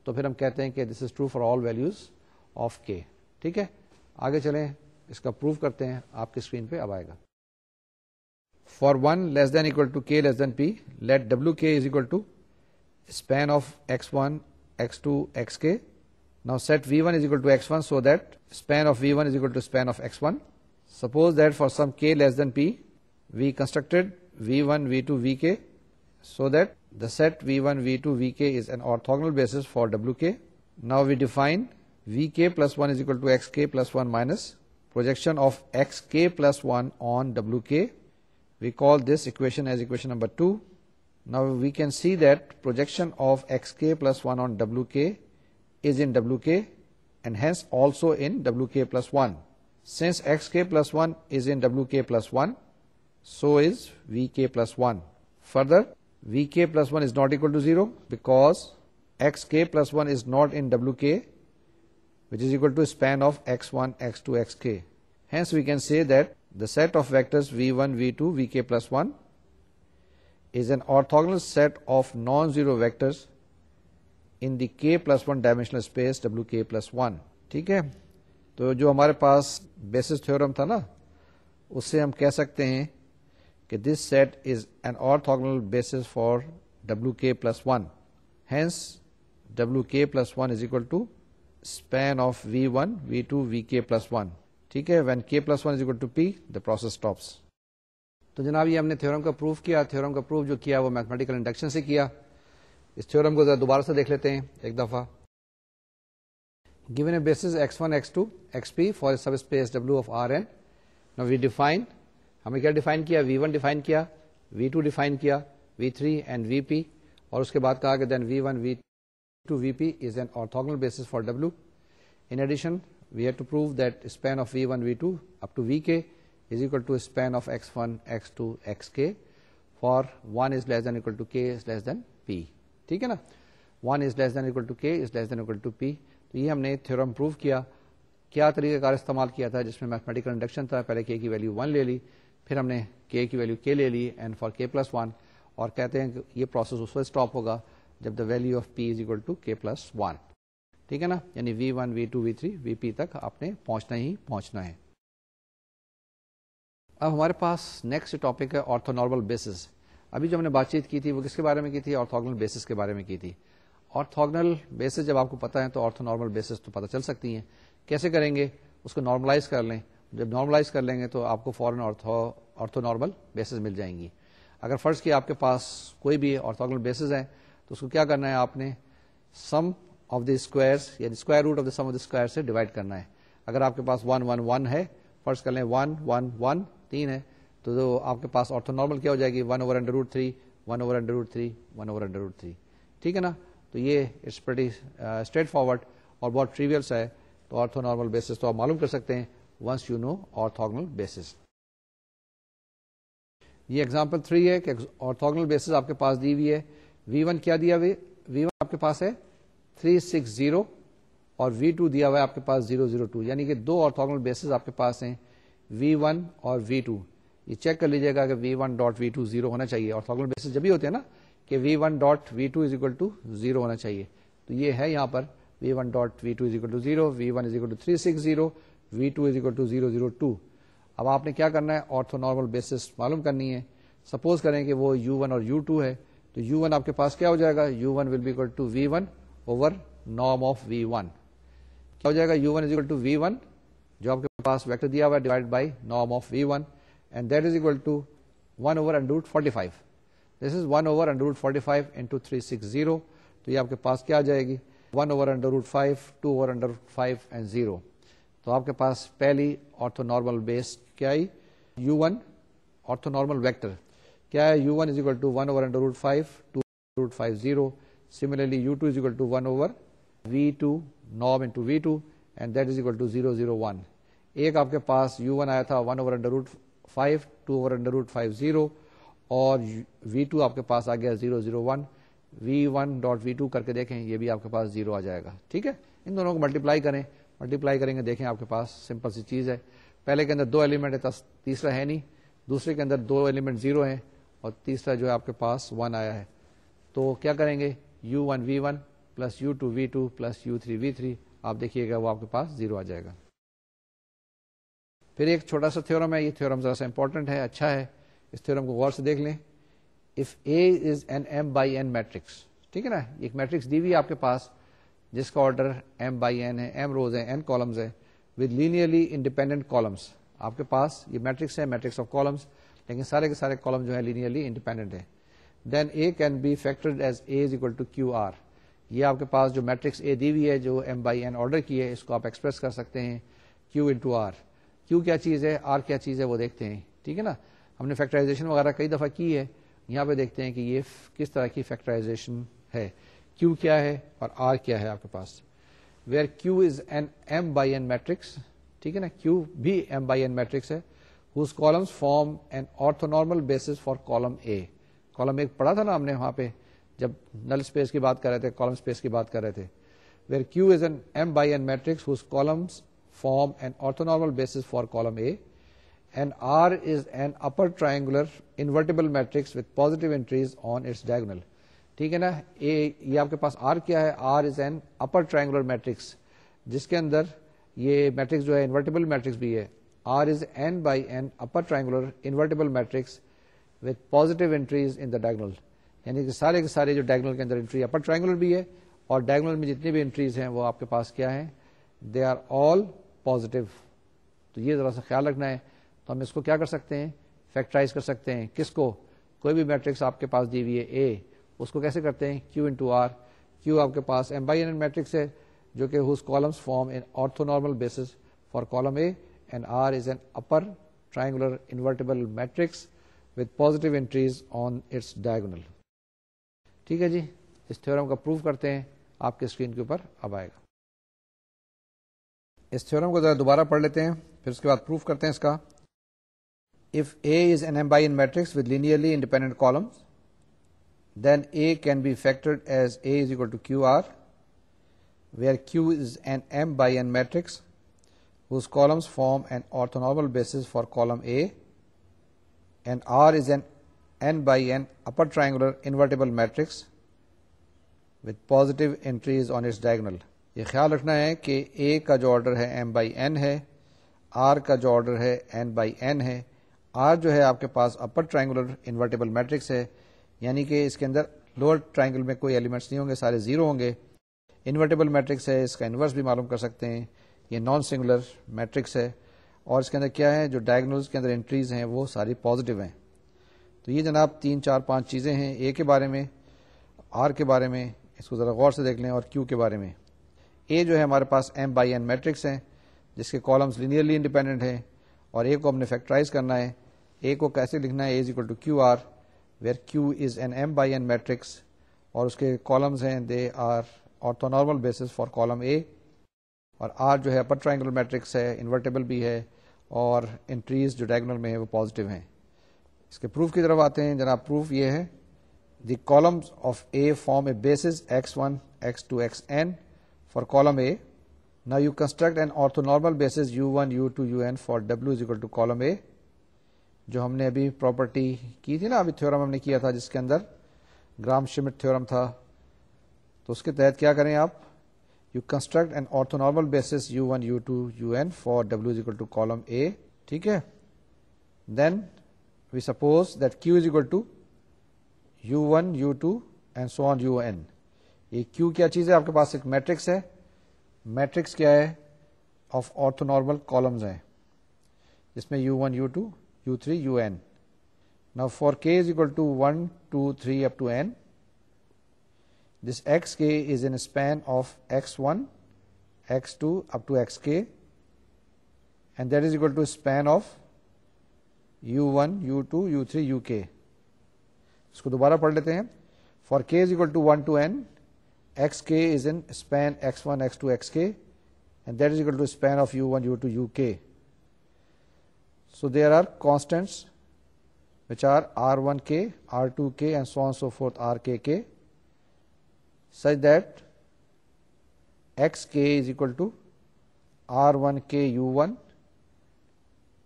तो फिर हम कहते हैं कि this is true for all values of k ठीक है आगे चलें इसका प्रूफ करते हैं आपके स्क्रीन पे अब आएगा for one less than equal to k less than p let डब्ल्यू k is equal to span of x one x two x k now set v1 is equal to x1 so that span of v1 is equal to span of x1 suppose that for some k less than p we constructed v1 v2 vk so that the set v1 v2 vk is an orthogonal basis for wk now we define vk plus 1 is equal to xk plus 1 minus projection of xk plus 1 on wk. We call this equation as equation number 2. Now we can see that projection of xk plus 1 on wk is in wk and hence also in wk plus 1. Since xk plus 1 is in wk plus 1, so is vk plus 1. Further, vk plus 1 is not equal to 0 because xk plus 1 is not in wk which is equal to span of x1, x2, xk. Hence, we can say that the set of vectors v1, v2, vk plus 1 is an orthogonal set of non-zero vectors in the k plus 1 dimensional space wk plus 1. ٹھیک ہے تو جو ہمارے basis theorem theorem تھا نا اس سے ہم کہہ سکتے ہیں کہ this set is an orthogonal basis for ڈبلو k plus one span of V1, V2, Vk plus 1. ठीक है when k plus one is equal to p the process stops तो जनाब ये हमने थ्योरम का प्रूफ किया थ्योरम का प्रूफ जो किया वो मैथमेटिकल इंडक्शन से किया इस थ्योरम को जरा दोबारा से देख लेते हैं एक दफा given a basis x one x two x p for सब space W of R n now we define हमें क्या डिफाइन किया वी वन डिफाइन किया वी टू डिफाइन किया v three and v p और उसके बाद कहा कि then we one v to Vp is an orthogonal basis for W. In addition, we had to prove that span of V1, V2 up to Vk is equal to span of x1, x2, xk for 1 is less than equal to k is less than p. ठीक है ना 1 is less than equal to k is less than equal to p. तो ये हमने theorem prove किया क्या तरीक़ेकार इस्तेमाल किया था जिसमें mathematical induction था पहले k की value 1 ले ली फिर हमने k की वैल्यू k ले ली and for k plus 1. One और कहते हैं कि ये प्रोसेस उस पर होगा जब the value of p is equal to k plus one ठीक है ना यानी v one we two we three v p तक आपने पहुंचना ही पहुंचना है अब हमारे पास नेक्स्ट टॉपिक है ऑर्थोनॉर्मल बेसिस अभी जो हमने बातचीत की थी वो किसके बारे में की थी ऑर्थोगनल बेसिस के बारे में की थी ऑर्थोगनल बेसिस जब आपको पता है तो ऑर्थोनॉर्मल बेसिस तो पता चल सकती हैं कैसे करेंगे उसको नॉर्मलाइज कर लें जब नॉर्मलाइज कर लेंगे तो आपको फॉरन ऑर्थो ऑर्थोनॉर्मल बेसिस मिल जाएंगी अगर फर्ज कि आपके पास कोई भी ऑर्थोगनल बेसिस है तो उसको क्या करना है आपने सम ऑफ द स्क्वायर्स यानी square root of the sum of the square से डिवाइड करना है अगर आपके पास वन वन वन है फर्ज कर लें वन वन वन तीन है तो जो आपके पास ऑर्थोनॉर्मल क्या हो जाएगी one over under root three one over under root three one over under root three ठीक है ना तो ये इट्स प्रटी स्ट्रेट फॉरवर्ड और बहुत ट्रिवियल्स है तो ऑर्थोनॉर्मल बेसिस तो आप मालूम कर सकते हैं once you know orthogonal basis ये एग्जाम्पल थ्री है कि ऑर्थोगनल बेसिस आपके पास दी हुई है वी वन क्या दिया हुआ वी वन आपके पास है थ्री सिक्स जीरो और वी टू दिया हुआ है आपके पास जीरो जीरो टू यानी कि दो ऑर्थोगोनल बेसिस आपके पास हैं वी वन और वी टू ये चेक कर लीजिएगा कि we one dot we two zero होना चाहिए ऑर्थोगोनल बेसिस जब भी होते हैं ना कि we one dot we two is equal to zero होना चाहिए तो ये है यहाँ पर V one dot we two is equal to zero V one is equal to three six zero V two is equal to zero zero two अब आपने क्या करना है ऑर्थो नॉर्मल बेसिस मालूम करनी है सपोज करें कि वो यू वन और यू टू है तो u1 आपके पास क्या हो जाएगा u1 one will be equal to we one over norm of v1 क्या हो जाएगा u1 one is equal to we one जो आपके पास वेक्टर दिया हुआ है divide by norm of we one and that is equal to one over under root forty five this is one over under root forty five into three six zero तो ये आपके पास क्या आ जाएगी one over under root five two over under five and zero तो आपके पास पहली ऑर्थोनॉर्मल बेस क्या आई यू वन ऑर्थोनॉर्मल वैक्टर क्या है U one is equal to one over under root five two root five zero similarly U two is equal to one over V two नॉब into we two and that is equal to zero zero one एक आपके पास you one आया था one over under root five two over under root five zero और we two आपके पास आ गया zero zero one V one dot we two करके देखें ये भी आपके पास जीरो आ जाएगा ठीक है इन दोनों को मल्टीप्लाई करें मल्टीप्लाई करेंगे देखें आपके पास सिंपल सी चीज है पहले के अंदर दो एलिमेंट है तीसरा है नहीं दूसरे के अंदर दो एलिमेंट जीरो हैं और तीसरा जो है आपके पास वन आया है तो क्या करेंगे U one V one plus U two we two plus U three V three आप देखिएगा वो आपके पास जीरो आ जाएगा फिर एक छोटा सा थ्योरम है ये थ्योरम जरा सा इंपॉर्टेंट है अच्छा है इस थ्योरम को गौर से देख लें if A is an M by N matrix ठीक है ना एक मैट्रिक्स दी हुई आपके पास जिसका ऑर्डर एम बाई एन है एम रोज है एन कॉलम्स है विद लीनियरली इंडिपेंडेंट कॉलम्स आपके पास ये मैट्रिक्स है मैट्रिक्स ऑफ कॉलम्स लेकिन सारे के सारे कॉलम जो है लीनियरली इंडिपेंडेंट है then A can be factored as A is equal to Q R ये आपके पास जो मैट्रिक्स ए दी हुई है जो एम बाई एन ऑर्डर की है इसको आप एक्सप्रेस कर सकते हैं क्यू इंटू आर क्यू क्या चीज़ है आर क्या चीज़ है वो देखते हैं ठीक है ना हमने फैक्टराइजेशन वगैरह कई दफ़ा की है यहाँ पे देखते हैं कि ये किस तरह की फैक्टराइजेशन है क्यू क्या है और आर क्या है आपके पास where Q is an M by N matrix ठीक है ना क्यू भी एम बाई एन मैट्रिक्स है whose columns form an orthonormal basis for column A. Column एक पढ़ा था ना हमने वहां पे जब नल स्पेस की बात कर रहे थे कॉलम स्पेस की बात कर रहे थे where Q is an M by N matrix whose columns form an orthonormal basis for column A and R is an upper triangular invertible matrix with positive entries on its diagonal ठीक है ना ए ये आपके पास R क्या है R is an upper triangular matrix जिसके अंदर ये मैट्रिक्स जो है इन्वर्टेबल मैट्रिक्स भी है R is n by n upper triangular invertible matrix with positive entries in the diagonal यानी कि सारे के सारे जो डायगोनल के अंदर एंट्री अपर ट्रायंगुलर भी है और डायगोनल में जितनी भी एंट्रीज हैं वो आपके पास क्या है दे आर ऑल पॉजिटिव तो ये जरा सा ख्याल रखना है तो हम इसको क्या कर सकते हैं फैक्टराइज कर सकते हैं किसको कोई भी मैट्रिक्स आपके पास दी हुई है ए उसको कैसे करते हैं क्यू इंटू आर क्यू आपके पास एम बाई एन मैट्रिक्स है जो कि whose columns form in orthonormal basis for column A and R is an upper triangular invertible matrix with positive entries on its diagonal. ठीक है जी इस theorem का proof करते हैं आपके स्क्रीन के ऊपर अब आएगा इस थ्योरम को जरा दोबारा पढ़ लेते हैं फिर उसके बाद प्रूफ करते हैं इसका If A is an m by n matrix with linearly independent columns, then A can be factored as A is equal to QR, where Q is an M by N matrix whose columns form an orthonormal basis for column A and R is an n by n upper triangular invertible matrix with positive entries on its diagonal. یہ خیال رکھنا ہے کہ A کا جو order ہے m by n ہے R کا جو ऑर्डर ہے n by n ہے R جو ہے آپ کے پاس upper triangular invertible matrix ہے یعنی کہ اس کے اندر لوور ٹرائنگل میں کوئی ایلیمنٹس نہیں ہوں گے سارے زیرو ہوں گے انورٹیبل میٹرکس ہے اس کا انورس بھی معلوم کر سکتے ہیں ये नॉन सिंगुलर मैट्रिक्स है और इसके अंदर क्या है जो डायग्नोज के अंदर एंट्रीज हैं वो सारी पॉजिटिव हैं तो ये जनाब तीन चार पांच चीज़ें हैं ए के बारे में आर के बारे में इसको ज़रा गौर से देख लें और क्यू के बारे में ए जो है हमारे पास एम बाई एन मैट्रिक्स हैं जिसके कॉलम्स लीनियरली इंडिपेंडेंट हैं और ए को हमने फैक्टराइज करना है ए को कैसे लिखना है A is equal to Q R where Q is an M by N matrix और उसके कॉलम्स हैं they are orthonormal basis for column A और आर जो है अपर ट्राइंगुलर मैट्रिक्स है इन्वर्टेबल भी है और एंट्रीज जो डायगोनल में है वो पॉजिटिव हैं इसके प्रूफ की तरफ आते हैं जनाब प्रूफ ये है the columns of A form a basis x one x two X N for column A now you construct an orthonormal basis u1 u2 un for w is equal to column a जो हमने अभी property की थी ना अभी theorem हमने किया था जिसके अंदर ग्राम श्मिट थ्योरम था तो उसके तहत क्या करें आप you construct an orthonormal basis u1 u2 un for w is equal to column a ठीक then we suppose that q is equal to u1 u2 and so on un ये q क्या चीज है आपके पास एक मैट्रिक्स है matrix क्या है ऑफ ऑर्थोनॉर्मल u जिसमें u1 u2 u3 un Now for k is equal to 1 2 3 up to n this xk is in a span of x1, x2 up to xk and that is equal to span of u1, u2, u3, uk. इसको दोबारा पढ़ लेते हैं For k is equal to one to N X K is in span X one x two x K and that is equal to span of U so there are constants which are r1k, r2k and so on and so forth rkk such that x k is equal to r 1 k u 1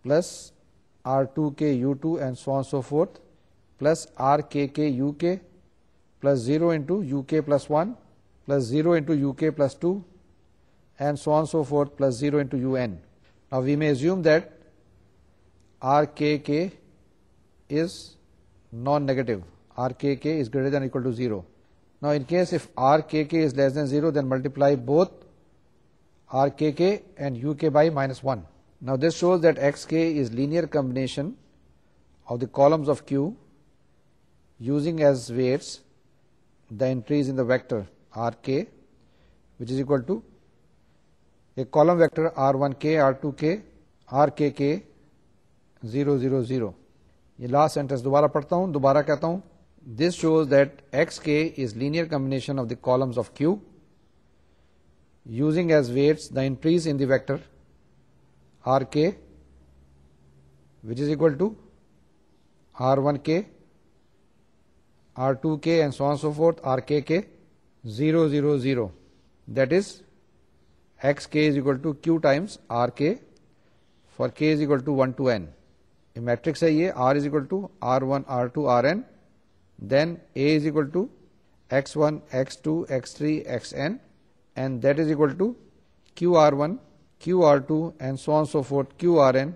plus r 2 k u 2 and so on and so forth plus r k k u k plus 0 into u k plus 1 plus 0 into u k plus 2 and so on and so forth plus 0 into u n. Now, we may assume that r k k is non-negative, r k k is greater than equal to 0. Now, in case if r k k is less than 0, then multiply both r k k and u k by minus 1. Now, this shows that x k is linear combination of the columns of Q using as weights the entries in the vector r k which is equal to a column vector r 1 k, r 2 k, r k k 0 0 0. ये last sentence दोबारा पढ़ता हूँ दोबारा कहता हूँ this shows that xk is linear combination of the columns of Q. Using as weights the entries in the vector rk which is equal to r1k, r2k and so on and so forth rkk 0 0 0 that is xk is equal to q times rk for k is equal to 1 to n. A matrix r is equal to r1 r2 rn then A is equal to x1, x2, x3, xn and that is equal to qr1, qr2 and so on so forth qrn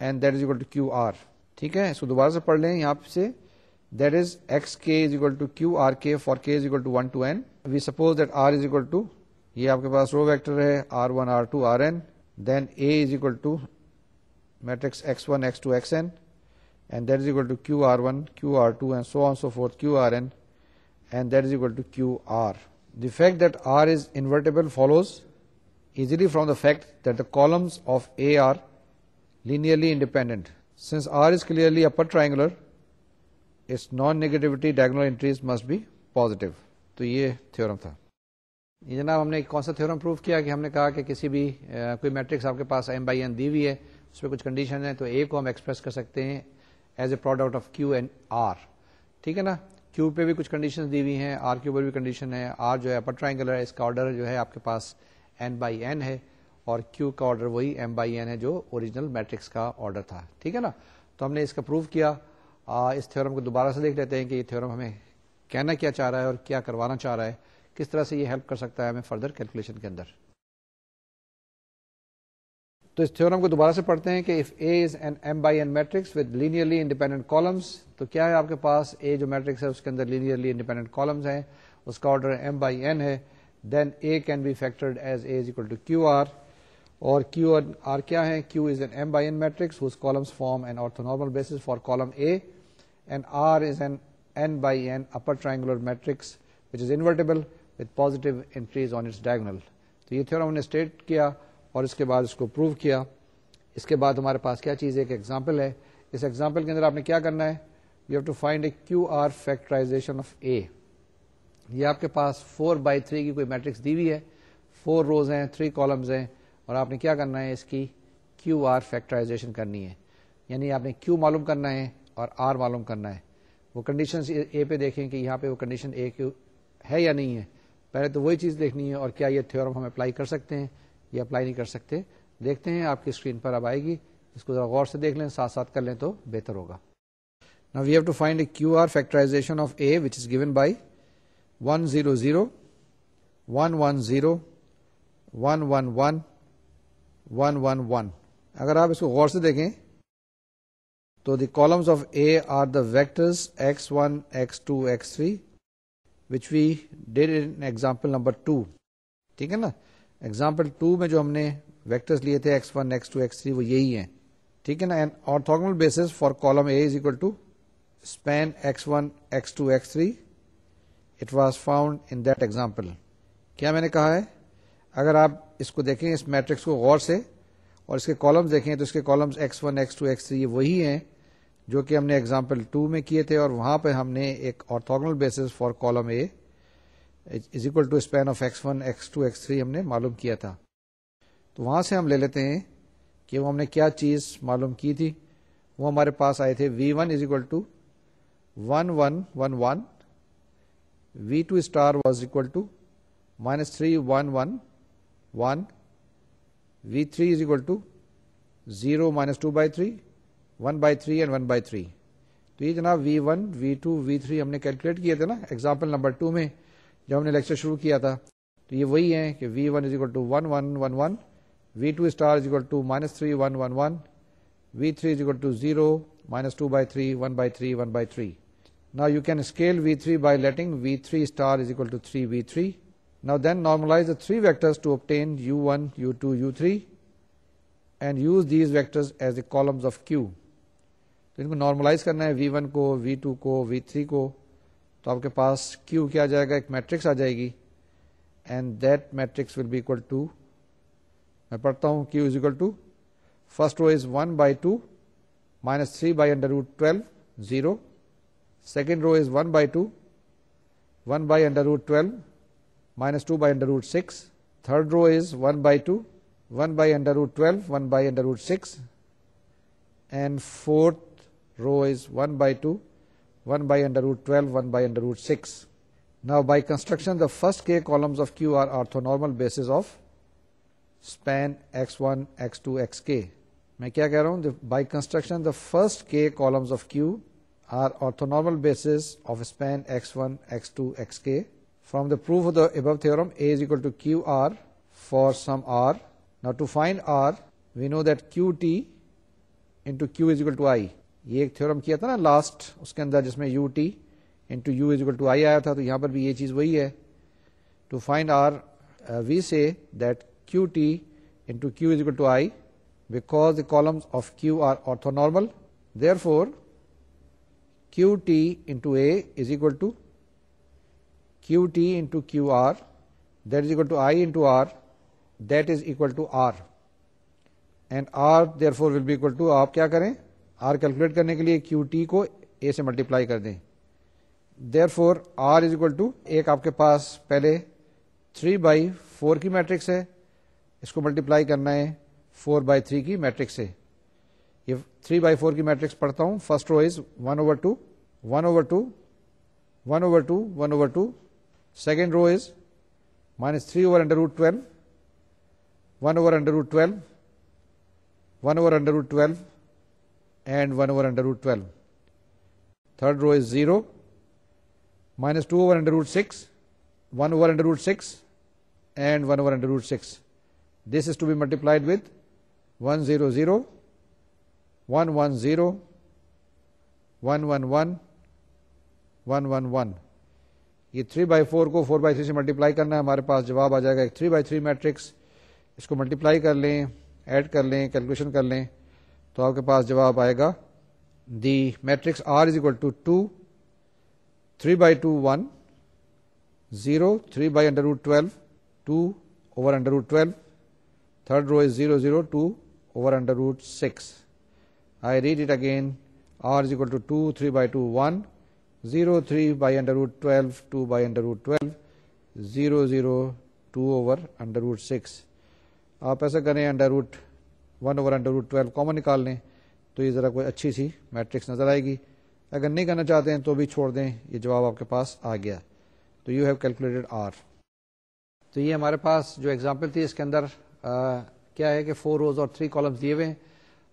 and that is equal to qr. ठीक है इसको दोबारा से पढ़ लें यहाँ से that is xk is equal to qrk for k is equal to 1 to n. We suppose that r is equal to ये आपके पास रो वेक्टर है r1, r2, rn then A is equal to matrix x1, x2, xn and that is equal to QR1, QR2 and so on so forth QRN and that is equal to QR. The fact that R is invertible follows easily from the fact that the columns of A are linearly independent. Since R is clearly upper triangular, its non-negativity diagonal entries must be positive. तो ये theorem था ये जनाब हमने कौन सा theorem prove किया कि हमने कहा कि किसी भी आ, कोई मैट्रिक्स आपके पास एम बाई एन दी हुई है उस पर कुछ कंडीशन है तो ए को हम एक्सप्रेस कर सकते हैं as a product of Q and R ठीक है ना क्यू पे भी कुछ कंडीशन दी हुई हैं आर के ऊपर भी कंडीशन है आर जो है अपर ट्राइंगलर है इसका ऑर्डर जो है आपके पास एन बाई एन है और क्यू का ऑर्डर वही एम बाई एन है जो ओरिजिनल मैट्रिक्स का ऑर्डर था ठीक है ना तो हमने इसका प्रूव किया आ, इस थ्योरम को दोबारा से देख लेते हैं कि ये थ्योरम हमें कहना क्या चाह रहा है और क्या करवाना चाह रहा है किस तरह से ये हेल्प कर सकता है हमें फर्दर कैलकुलेशन के अंदर तो इस थ्योरम को दोबारा से पढ़ते हैं कि if A is an M by N matrix with linearly independent columns तो क्या है आपके पास ए जो मैट्रिक्स है उसके अंदर लीनियरली इंडिपेंडेंट कॉलम्स हैं उसका ऑर्डर एम बाई एन है then A can be factored as A is equal to Q R और क्यू आर क्या है Q is an M by N matrix whose columns form an orthonormal basis for column A and R is an N by N upper triangular matrix which is invertible with positive entries on its diagonal तो ये theorem हमने state किया और इसके बाद इसको prove किया इसके बाद हमारे पास क्या चीज़ एक एग्जाम्पल है इस एग्जाम्पल के अंदर आपने क्या करना है you have to find a Q R factorization of A ये आपके पास फोर बाई थ्री की कोई मैट्रिक्स दी हुई है फोर रोज हैं थ्री कॉलम्स हैं और आपने क्या करना है इसकी क्यू आर फैक्टराइजेशन करनी है यानी आपने क्यू मालूम करना है और आर मालूम करना है वो कंडीशन ए पे देखें कि यहाँ पे वो कंडीशन ए क्यू है या नहीं है पहले तो वही चीज़ देखनी है और क्या ये थ्योरम हम अप्लाई कर सकते हैं ये अप्लाई नहीं कर सकते देखते हैं आपकी स्क्रीन पर अब आएगी इसको जरा गौर से देख लें साथ साथ कर लें तो बेहतर होगा now we have to find a Q R factorization of A which is given by one zero zero one one zero one one one one one one अगर आप इसको गौर से देखें तो the columns of A are the vectors X one x two x three which we did in example number two ठीक है ना एग्जाम्पल टू में जो हमने वेक्टर्स लिए थे X one x two x three वो यही हैं ठीक है ना and orthogonal basis for column A is equal to span x1, x2, x3 it was found in that example क्या मैंने कहा है अगर आप इसको देखें इस मैट्रिक्स को गौर से और इसके कॉलम्स देखें तो इसके कॉलम्स x1, x2, x3 ये वही हैं जो कि हमने एग्जाम्पल टू में किए थे और वहां पे हमने एक orthogonal basis for column A is equal to span of x one x two x three हमने मालूम किया था तो वहां से हम ले लेते हैं कि वो हमने क्या चीज मालूम की थी वो हमारे पास आए थे V one is equal to one one one one we two star was equal to minus three one one one V three is equal to zero minus two by three one by three and one by three तो ये जनाब V one we two we three हमने calculate किए थे ना example number to में जब हमने लेक्चर शुरू किया था तो ये वही है कि we one is equal to one one one one we two star is equal to minus three one one one V three is equal to zero minus 2 by 3, 1 by 3, 1 by 3. Now you can scale V3 by letting V3 star is equal to 3 V3. Now then normalize the three vectors to obtain U1, U2, U3 and use these vectors as the columns of Q. तो इनको normalise करना है V1 को V2 को V3 को तो आपके पास Q क्या आ जाएगा एक मैट्रिक्स आ जाएगी and that matrix will be equal to मैं पढ़ता हूं Q is equal to first row is one by two minus three by under root twelve zero second row is one by two one by under root twelve minus two by under root six third row is one by two one by under root twelve one by under root six and fourth row is one by to 1 by under root 12, 1 by under root 6. Now by construction, the first k columns of Q are orthonormal basis of span x1, x2, xk. मैं क्या कह रहा हूँ by construction the first K columns of Q R orthonormal basis of span X one x two the K from the proof of the above theorem A is equal to Q R for some R now to find R we know that Q T into ये एक theorem किया था ना last उसके अंदर जिसमें U T into U is equal to I आया था तो यहां पर भी ये चीज वही है to find R we see that Q T into Q is equal to I because the columns of Q are orthonormal. Therefore, QT into A is equal to QT into QR that is equal to I into R that is equal to R and R therefore will be equal to आप क्या करें are calculate करने के लिए Q T को ए से multiply कर दें therefore R is equal to एक आपके पास पहले थ्री बाई फोर की मैट्रिक्स है इसको मल्टीप्लाई करना है फोर बाई थ्री की मैट्रिक्स से ये थ्री बाई फोर की मैट्रिक्स पढ़ता हूं first row is one over two one over two one over two one over two second row is minus three over under root twelve one over under root twelve one over under root twelve and 1 over under root 12. Third row is 0, minus 2 over under root 6, 1 over under root 6 and 1 over under root 6. This is to be multiplied with 1 0 0, 1 1 0, 1 1 1, 1 1 1. ये three by four को four by three से multiply करना है हमारे पास जवाब आ जाएगा एक थ्री बाई थ्री मैट्रिक्स इसको मल्टीप्लाई कर लें ऐड कर लें कैलकुलेशन कर लें तो आपके पास जवाब आएगा the matrix R is equal to two three by two one zero three by under root twelve two over under root twelve third row is zero zero two over under root 6. I read it again r is equal to 2 3 by 2 1 0 3 by under root 12 2 by under root 12 0 0 2 over under root 6. आप ऐसा करें under root one over under root twelve common निकाल लें तो ये ज़रा कोई अच्छी सी मैट्रिक्स नज़र आएगी अगर नहीं करना चाहते हैं तो भी छोड़ दें ये जवाब आपके पास आ गया तो यू हैव कैलकुलेटेड आर तो ये हमारे पास जो एग्जाम्पल थी इसके अंदर आ, क्या है कि फोर रोज और थ्री कॉलम्स दिए हुए हैं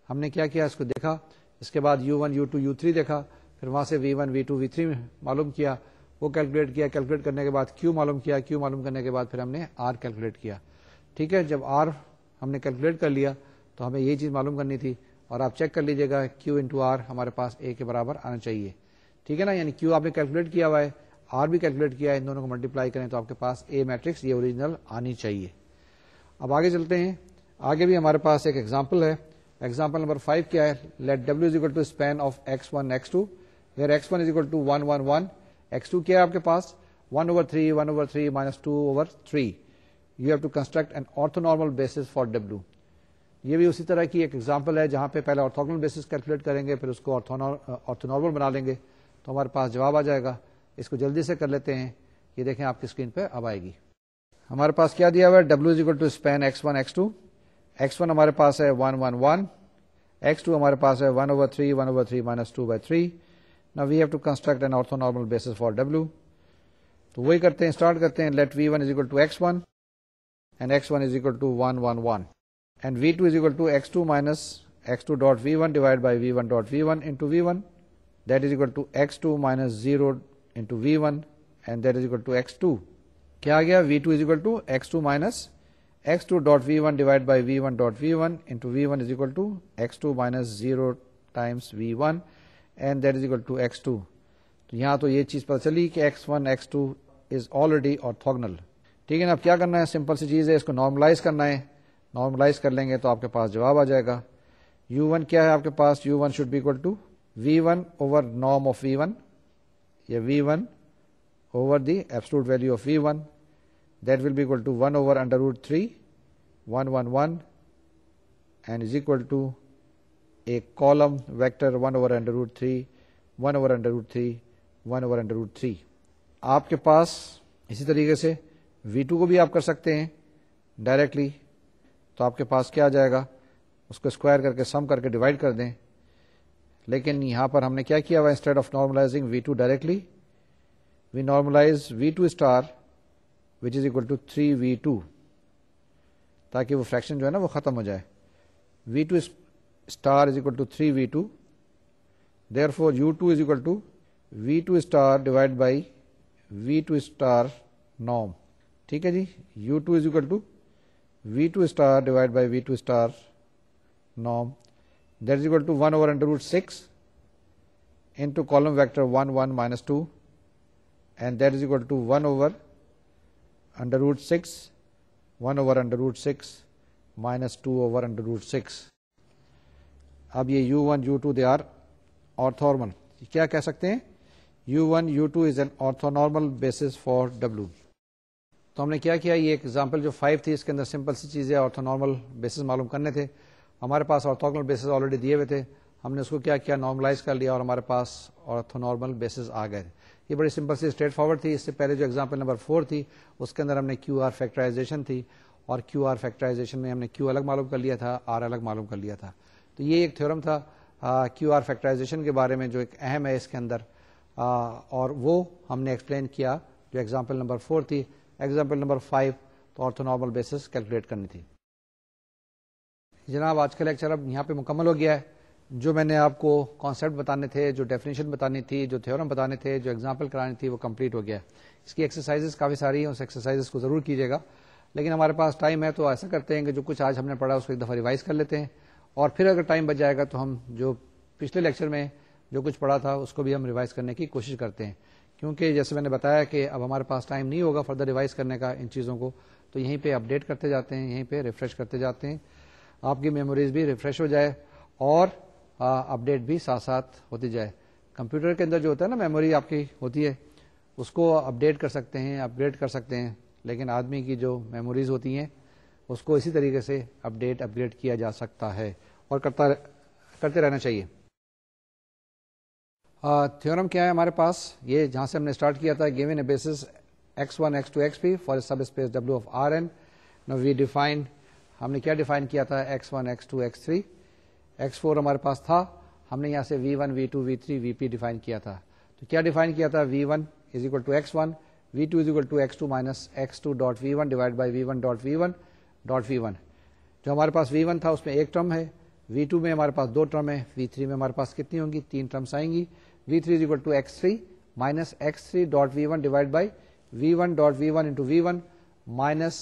हमने क्या किया इसको देखा इसके बाद u one u two u three देखा फिर वहां से v one we two we three मालूम किया वो कैलकुलेट किया कैलकुलेट करने के बाद क्यू मालूम किया क्यू मालूम करने के बाद फिर हमने आर कैलकुलेट किया ठीक है जब आर हमने कैलकुलेट कर लिया तो हमें ये चीज़ मालूम करनी थी और आप चेक कर लीजिएगा क्यू इंटू आर हमारे पास ए के बराबर आना चाहिए ठीक है ना यानी क्यू आपने कैलकुलेट किया हुआ है आर भी कैलकुलेट किया है इन दोनों को मल्टीप्लाई करें तो आपके पास ए मैट्रिक्स ये ओरिजिनल आनी चाहिए अब आगे चलते हैं आगे भी हमारे पास एक एग्जाम्पल है एग्जाम्पल नंबर फाइव क्या है let W is equal to span of x one x two where x one is equal to one one one x two क्या है आपके पास one over three one over three minus two over three you have to construct an orthonormal basis for डब्ल्यू ये भी उसी तरह की एक एग्जाम्पल है जहां पे पहले ऑर्थोगोनल बेसिस कैलकुलेट करेंगे फिर उसको ऑर्थोनॉर्मल बना लेंगे तो हमारे पास जवाब आ जाएगा इसको जल्दी से कर लेते हैं ये देखें आपकी स्क्रीन पे अब आएगी हमारे पास क्या दिया हुआ है डब्ल्यू is equal to span x one x two x one हमारे पास है one one one x two हमारे पास है one over three one over three minus two by three ना we have to construct an orthonormal basis for डब्ल्यू तो वही करते हैं स्टार्ट करते हैं let v one is equal to x one and x one is equal to one one one and V2 is equal to x2 minus x2 dot V1 divided by V1 dot V1 into V1 that is equal to x2 minus 0 into V1 and that is equal to x2. क्या आ गया V2 two is equal to x two minus x two dot v one divide by v one dot v one into v one is equal to x two minus zero times v one and that is equal to x two तो यहाँ तो ये चीज पता चली कि x one x two is already orthogonal ठीक है ना अब क्या करना है सिंपल सी चीज है इसको नॉर्मलाइज करना है नॉर्मलाइज कर लेंगे तो आपके पास जवाब आ जाएगा यू वन क्या है आपके पास you one should be equal to we one over norm of we one या v one over the absolute value of we one that will be equal to one over under root three one one one and is equal to a column vector 1 over under root 3, 1 over under root 3, 1 over under root 3. आपके पास इसी तरीके से v2 को भी आप कर सकते हैं डायरेक्टली तो आपके पास क्या आ जाएगा उसको स्क्वायर करके सम करके डिवाइड कर दें लेकिन यहां पर हमने क्या किया हुआ instead of normalizing v two directly we normalize v two star which is equal to three v two ताकि वो फ्रैक्शन जो है ना वो खत्म हो जाए v two star is equal to three v two therefore u two is equal to we two star divide by v two star नॉम ठीक है जी u two is equal to V2 star divided by V2 star norm that is equal to 1 over under root 6 into column vector 1 1 minus 2 and that is equal to 1 over under root 6 1 over under root 6 minus 2 over under root 6 अब ये u1 u2 they are orthonormal क्या कह सकते हैं u1 u2 is an orthonormal basis for w तो हमने क्या किया ये एग्जाम्पल जो फाइव थी इसके अंदर सिंपल सी चीज़ें ऑर्थोनॉर्मल बेसिस मालूम करने थे हमारे पास ऑर्थोनॉर्मल बेसिस ऑलरेडी दिए हुए थे हमने उसको क्या किया नॉर्मलाइज कर लिया और हमारे पास ऑर्थोनॉर्मल बेसिस आ गए ये बड़ी सिंपल सी स्ट्रेट फॉरवर्ड थी इससे पहले जो एग्जाम्पल नंबर फोर थी उसके अंदर हमने क्यू आर फैक्टराइजेशन थी और क्यू आर फैक्टराइजेशन में हमने क्यू अलग मालूम कर लिया था आर अलग मालूम कर लिया था तो ये एक थ्योरम था क्यू आर फैक्टराइजेशन के बारे में जो एक अहम है इसके अंदर आ, और वो हमने एक्सप्लेन किया जो एग्जाम्पल नंबर फोर थी एग्जाम्पल नंबर फाइव तो ऑर्थोनॉर्मल बेसिस कैलकुलेट करनी थी जनाब आज का लेक्चर अब यहाँ पे मुकम्मल हो गया है जो मैंने आपको कॉन्सेप्ट बताने थे जो डेफिनेशन बतानी थी जो थ्योरम बताने थे जो एग्जाम्पल करानी थी वो कंप्लीट हो गया इसकी एक्सरसाइजेस काफ़ी सारी हैं उस एक्सरसाइजेस को ज़रूर कीजिएगा लेकिन हमारे पास टाइम है तो ऐसा करते हैं कि जो कुछ आज हमने पढ़ा उसको एक दफ़ा रिवाइज कर लेते हैं और फिर अगर टाइम बच जाएगा तो हम जो पिछले लेक्चर में जो कुछ पढ़ा था उसको भी हम रिवाइज करने की कोशिश करते हैं क्योंकि जैसे मैंने बताया कि अब हमारे पास टाइम नहीं होगा फर्दर रिवाइज करने का इन चीज़ों को तो यहीं पे अपडेट करते जाते हैं यहीं पे रिफ्रेश करते जाते हैं आपकी मेमोरीज भी रिफ्रेश हो जाए और अपडेट भी साथ साथ होती जाए कंप्यूटर के अंदर जो होता है ना मेमोरी आपकी होती है उसको अपडेट कर सकते हैं अपग्रेड कर सकते हैं लेकिन आदमी की जो मेमोरीज होती हैं उसको इसी तरीके से अपडेट अपग्रेड किया जा सकता है और करता करते रहना चाहिए थ्योरम uh, क्या है हमारे पास ये जहां से हमने स्टार्ट किया था given a basis x one x two x p for सब space W of R n no we define हमने क्या डिफाइन किया था x one x two x three x four हमारे पास था हमने यहां से v one we two we three v p define किया था तो क्या डिफाइन किया था v one is equal to x one we two is equal to x two minus x two dot v one divide by v one dot v one dot v one जो हमारे पास we one था उसमें एक term है v to में हमारे पास दो term है वी थ्री में हमारे पास कितनी होंगी तीन टर्म्स आएंगी v3 is equal to x3 minus x3 dot v1 divided by v1 dot v1 into v1 minus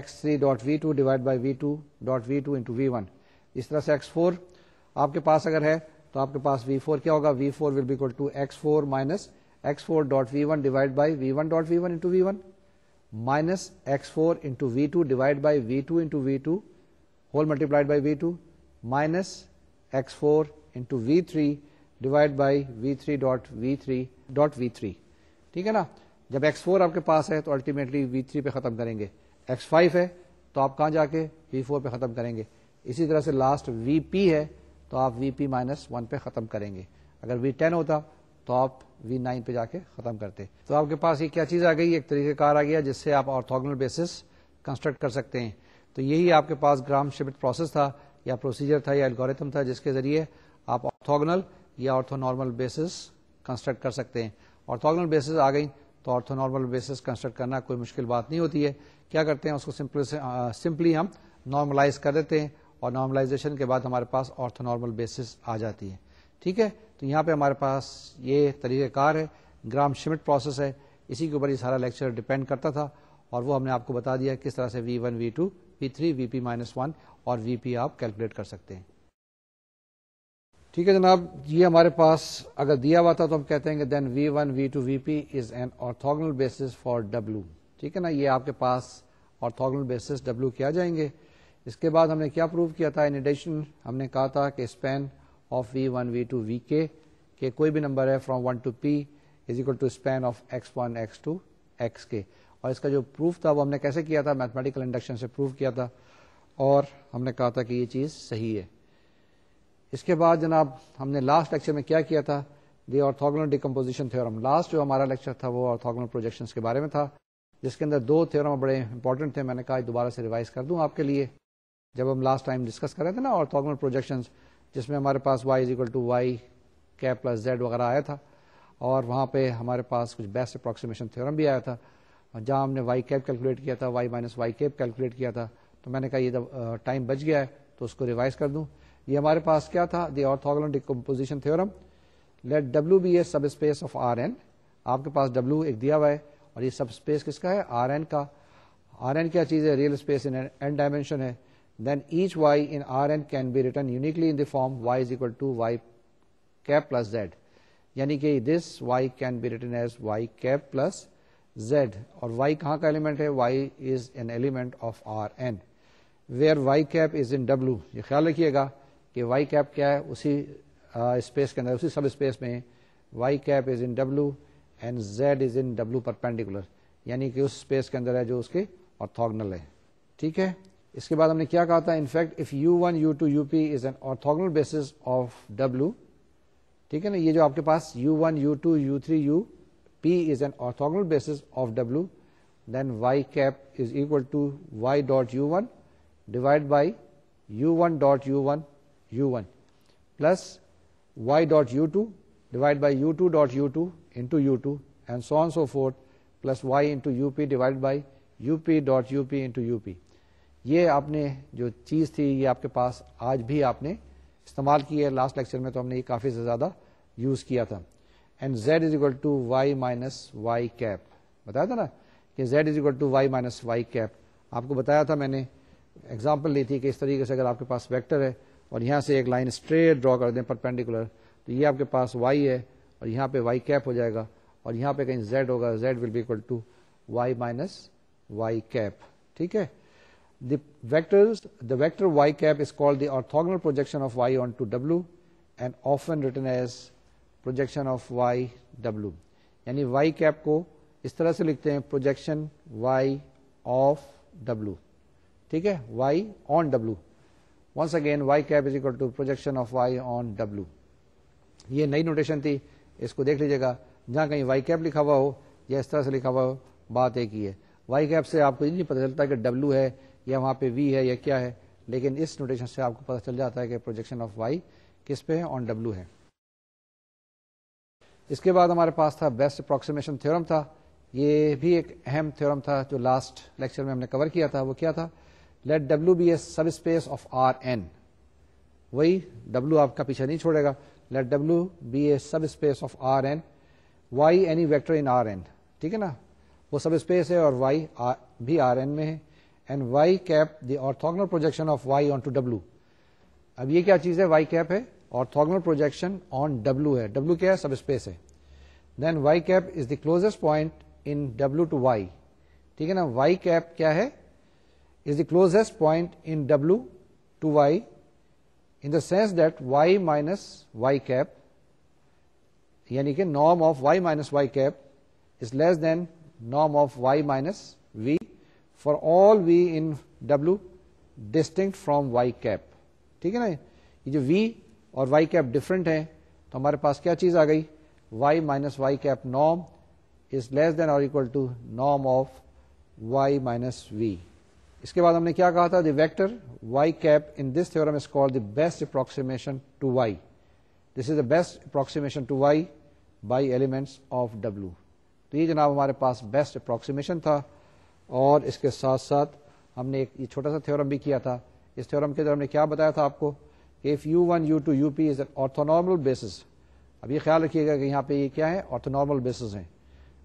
x3 dot v2 divided by v2 dot v2 into v1 اس طرح سے x4 آپ کے پاس اگر ہے تو آپ کے پاس v4 کیا ہوگا v4 will be equal to x4 minus x4 dot v1 divided by v1 dot v1 into v1 minus x4 into v2 divided by v2 into v2 whole multiplied by v2 minus x4 into v3 divide by v three dot v three dot v three ठीक है ना जब x four आपके पास है तो ultimately we three पे खत्म करेंगे एक्स फाइव है तो आप कहाँ जाके वी फोर पे खत्म करेंगे इसी तरह से लास्ट वी पी है तो आप वी पी माइनस वन पे खत्म करेंगे अगर वी टेन होता तो आप वी नाइन पे जाके खत्म करते तो आपके पास ये क्या चीज आ गई एक तरीकेकार आ गया जिससे आप ऑर्थोगोनल बेसिस कंस्ट्रक्ट कर सकते हैं तो यही आपके पास ग्राम शिफ्ट प्रोसेस था या प्रोसीजर था या एल्गोरिथम था जिसके जरिए आप ऑर्थोगोनल या ऑर्थोनॉर्मल बेसिस कंस्ट्रक्ट कर सकते हैं ऑर्थोगोनल बेसिस आ गई तो ऑर्थोनॉर्मल बेसिस कंस्ट्रक्ट करना कोई मुश्किल बात नहीं होती है क्या करते हैं उसको सिंपली सिंपली हम नॉर्मलाइज कर देते हैं और नॉर्मलाइजेशन के बाद हमारे पास ऑर्थोनॉर्मल बेसिस आ जाती है ठीक है तो यहाँ पे हमारे पास ये तरीक़ाकार है ग्राम शिमिट प्रोसेस है इसी के ऊपर ये सारा लेक्चर डिपेंड करता था और वो हमने आपको बता दिया किस तरह से v one we two we three v p minus one और वी पी आप कैलकुलेट कर सकते हैं ठीक है जनाब ये हमारे पास अगर दिया हुआ था तो हम कहते हैं then we one we two v p is an orthogonal basis for डब्ल्यू ठीक है ना ये आपके पास ऑर्थोगनल बेसिस डब्लू किया जाएंगे इसके बाद हमने क्या प्रूव किया था इन एडिशन हमने कहा था कि span of we one we two v k k कोई भी नंबर है from one to p is equal to span of x one x two x k और इसका जो प्रूफ था वो हमने कैसे किया था मैथमेटिकल इंडक्शन से प्रूव किया था और हमने कहा था कि ये चीज़ सही है इसके बाद जनाब हमने लास्ट लेक्चर में क्या किया था the orthogonal decomposition theorem last जो हमारा लेक्चर था वो ऑर्थोगोनल प्रोजेक्शन के बारे में था जिसके अंदर दो थ्योरम बड़े इंपॉर्टेंट थे मैंने कहा दोबारा से रिवाइज कर दूं आपके लिए जब हम लास्ट टाइम डिस्कस कर रहे थे ना ऑर्थोगोनल प्रोजेक्शन जिसमें हमारे पास y is equal to Y cap plus z वगैरह आया था और वहाँ पे हमारे पास कुछ बेस्ट अप्रोक्सीमेशन थ्योरम भी आया था जहाँ हमने वाई कैप कैलकुलेट किया था y minus Y cap calculate किया था तो मैंने कहा ये जब टाइम बच गया है तो उसको रिवाइज कर दूँ ये हमारे पास क्या था the orthogonal decomposition theorem let डब्ल्यू बी ए सब स्पेस ऑफ आर एन आपके पास डब्ल्यू एक दिया हुआ है और ये सब स्पेस किसका है आर एन का आर एन क्या चीज है real space in n dimension है then each y in R n can be written uniquely in the form y is equal to Y cap plus z यानी कि this y can be written as y cap plus Z और y कहाँ का element है y is an element of R n where y cap is in W ये ख्याल रखिएगा कि वाई कैप क्या है उसी स्पेस के अंदर उसी सब स्पेस में Y cap is in W and Z is in W perpendicular यानी कि उस स्पेस के अंदर है जो उसके ऑर्थोगनल है ठीक है इसके बाद हमने क्या कहा था in fact if u one u two you p is an orthogonal basis of डब्ल्यू ठीक है ना ये जो आपके पास you one u two u three u p is an orthogonal basis of डब्ल्यू then y cap is equal to Y dot you one divide by you one dot you one u one plus y dot u2 divided by u2 dot u2 into u2 and so on and so forth plus y into up divided by up dot up into up ये आपने जो चीज़ थी ये आपके पास आज भी आपने इस्तेमाल की है लास्ट लेक्चर में तो हमने ये काफ़ी ज़्यादा यूज़ किया था and z is equal to Y minus Y cap बताया था ना कि z is equal to Y minus Y cap आपको बताया था मैंने एग्जाम्पल ली थी कि इस तरीके से अगर आपके पास वेक्टर है और यहाँ से एक लाइन स्ट्रेट ड्रॉ कर दें परपेंडिकुलर तो ये आपके पास वाई है और यहाँ पे वाई कैप हो जाएगा और यहाँ पे कहीं जेड होगा z will be equal to Y minus Y cap ठीक है the vectors the vector y cap is called the orthogonal projection of y onto w and often written as projection of y w यानी y cap को इस तरह से लिखते हैं projection y of w ठीक है y on w once again y cap is equal to projection of y on w ये नई नोटेशन थी इसको देख लीजिएगा जहाँ कहीं वाई कैप लिखा हुआ हो या इस तरह से लिखा हुआ हो बात एक ही है वाई कैप से आपको ये नहीं पता चलता कि डब्लू है या वहाँ पे वी है या क्या है लेकिन इस नोटेशन से आपको पता चल जाता है कि प्रोजेक्शन ऑफ वाई किस पे है ऑन डब्लू है इसके बाद हमारे पास था बेस्ट अप्रोक्सीमेशन थ्योरम था ये भी एक अहम थ्योरम था जो लास्ट लेक्चर में हमने कवर किया था वो क्या था लेट डब्ल्यू बी ए सब स्पेस ऑफ आर एन वही डब्ल्यू आपका पीछे नहीं छोड़ेगा लेट डब्ल्यू बी ए सब subspace of R n y any vector in R n ठीक है ना वो सब स्पेस है और वाई भी आर एन में है and y cap the orthogonal projection of Y onto डब्ल्यू अब ये क्या चीज है वाई कैप है ऑर्थोगनल प्रोजेक्शन ऑन डब्ल्यू है डब्ल्यू क्या है सब स्पेस है then y cap is the closest point in डब्ल्यू टू वाई ठीक है ना वाई कैप क्या है is the closest point in W to y in the sense that y minus y cap Yani कि norm of y minus y cap is less than norm of y minus v for all v in W distinct from y cap ठीक है ना ये जो v और y cap different है तो हमारे पास क्या चीज आ गई y minus y cap norm is less than or equal to norm of y minus v. इसके बाद हमने क्या कहा था the vector y cap in this theorem is called the best approximation to y this is the best approximation to y by elements of w तो ये जनाब हमारे पास बेस्ट अप्रोक्सीमेशन था और इसके साथ साथ हमने एक ये छोटा सा थ्योरम भी किया था इस थ्योरम के अंदर हमने क्या बताया था आपको कि if u one u two you p is orthonormal basis अब ये ख्याल रखिएगा कि यहाँ पे ये क्या है ऑर्थोनॉर्मल बेसिस हैं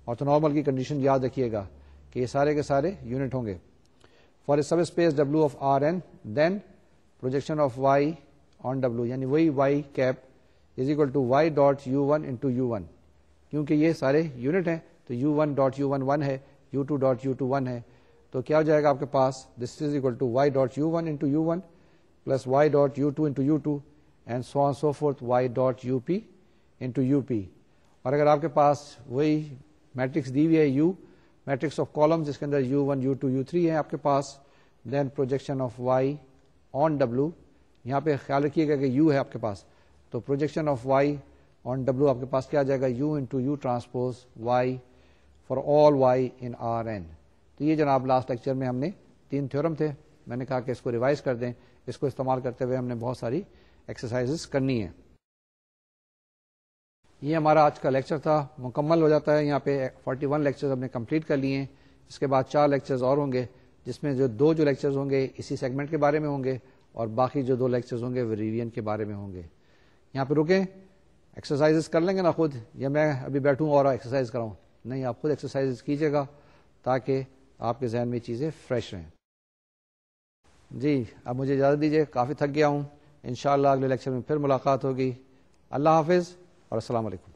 ऑर्थोनॉर्मल की कंडीशन याद रखिएगा कि ये सारे के सारे यूनिट होंगे फॉर ए सब space W of R N then projection of Y on W यानी वही Y cap is equal to Y dot you one into U one क्योंकि ये सारे यूनिट हैं तो U one dot you one one है U two dot U two one है तो क्या हो जाएगा आपके पास this is equal to Y dot you one into U one plus Y dot U two into you two and so on so forth y dot you p into u p और अगर आपके पास वही matrix दी हुई है you matrix of columns जिसके अंदर u one u two u three है आपके पास then projection of Y on डब्ल्यू यहाँ पे ख्याल रखिएगा कि यू है आपके पास तो प्रोजेक्शन ऑफ वाई ऑन डब्ल्यू आपके पास क्या आ जाएगा u into u transpose y for all y in R n तो ये जनाब लास्ट लेक्चर में हमने तीन थ्योरम थे मैंने कहा कि इसको रिवाइज कर दें इसको इस्तेमाल करते हुए हमने बहुत सारी एक्सरसाइजेस करनी है ये हमारा आज का लेक्चर था मुकम्मल हो जाता है यहाँ पे 41 लेक्चर्स हमने कंप्लीट कर लिए हैं इसके बाद चार लेक्चर्स और होंगे जिसमें जो दो जो लेक्चर्स होंगे इसी सेगमेंट के बारे में होंगे और बाकी जो दो लेक्चर्स होंगे वे रिवियन के बारे में होंगे यहाँ पे रुकें एक्सरसाइजेस कर लेंगे ना खुद या मैं अभी बैठूँ और एक्सरसाइज कराऊँ नहीं आप खुद एक्सरसाइज कीजिएगा ताकि आपके जहन में चीज़ें फ्रेश रहें जी अब मुझे इजाज़त दीजिए काफ़ी थक गया हूँ इन अगले लेक्चर में फिर मुलाकात होगी अल्लाह हाफिज़ और अल्लाम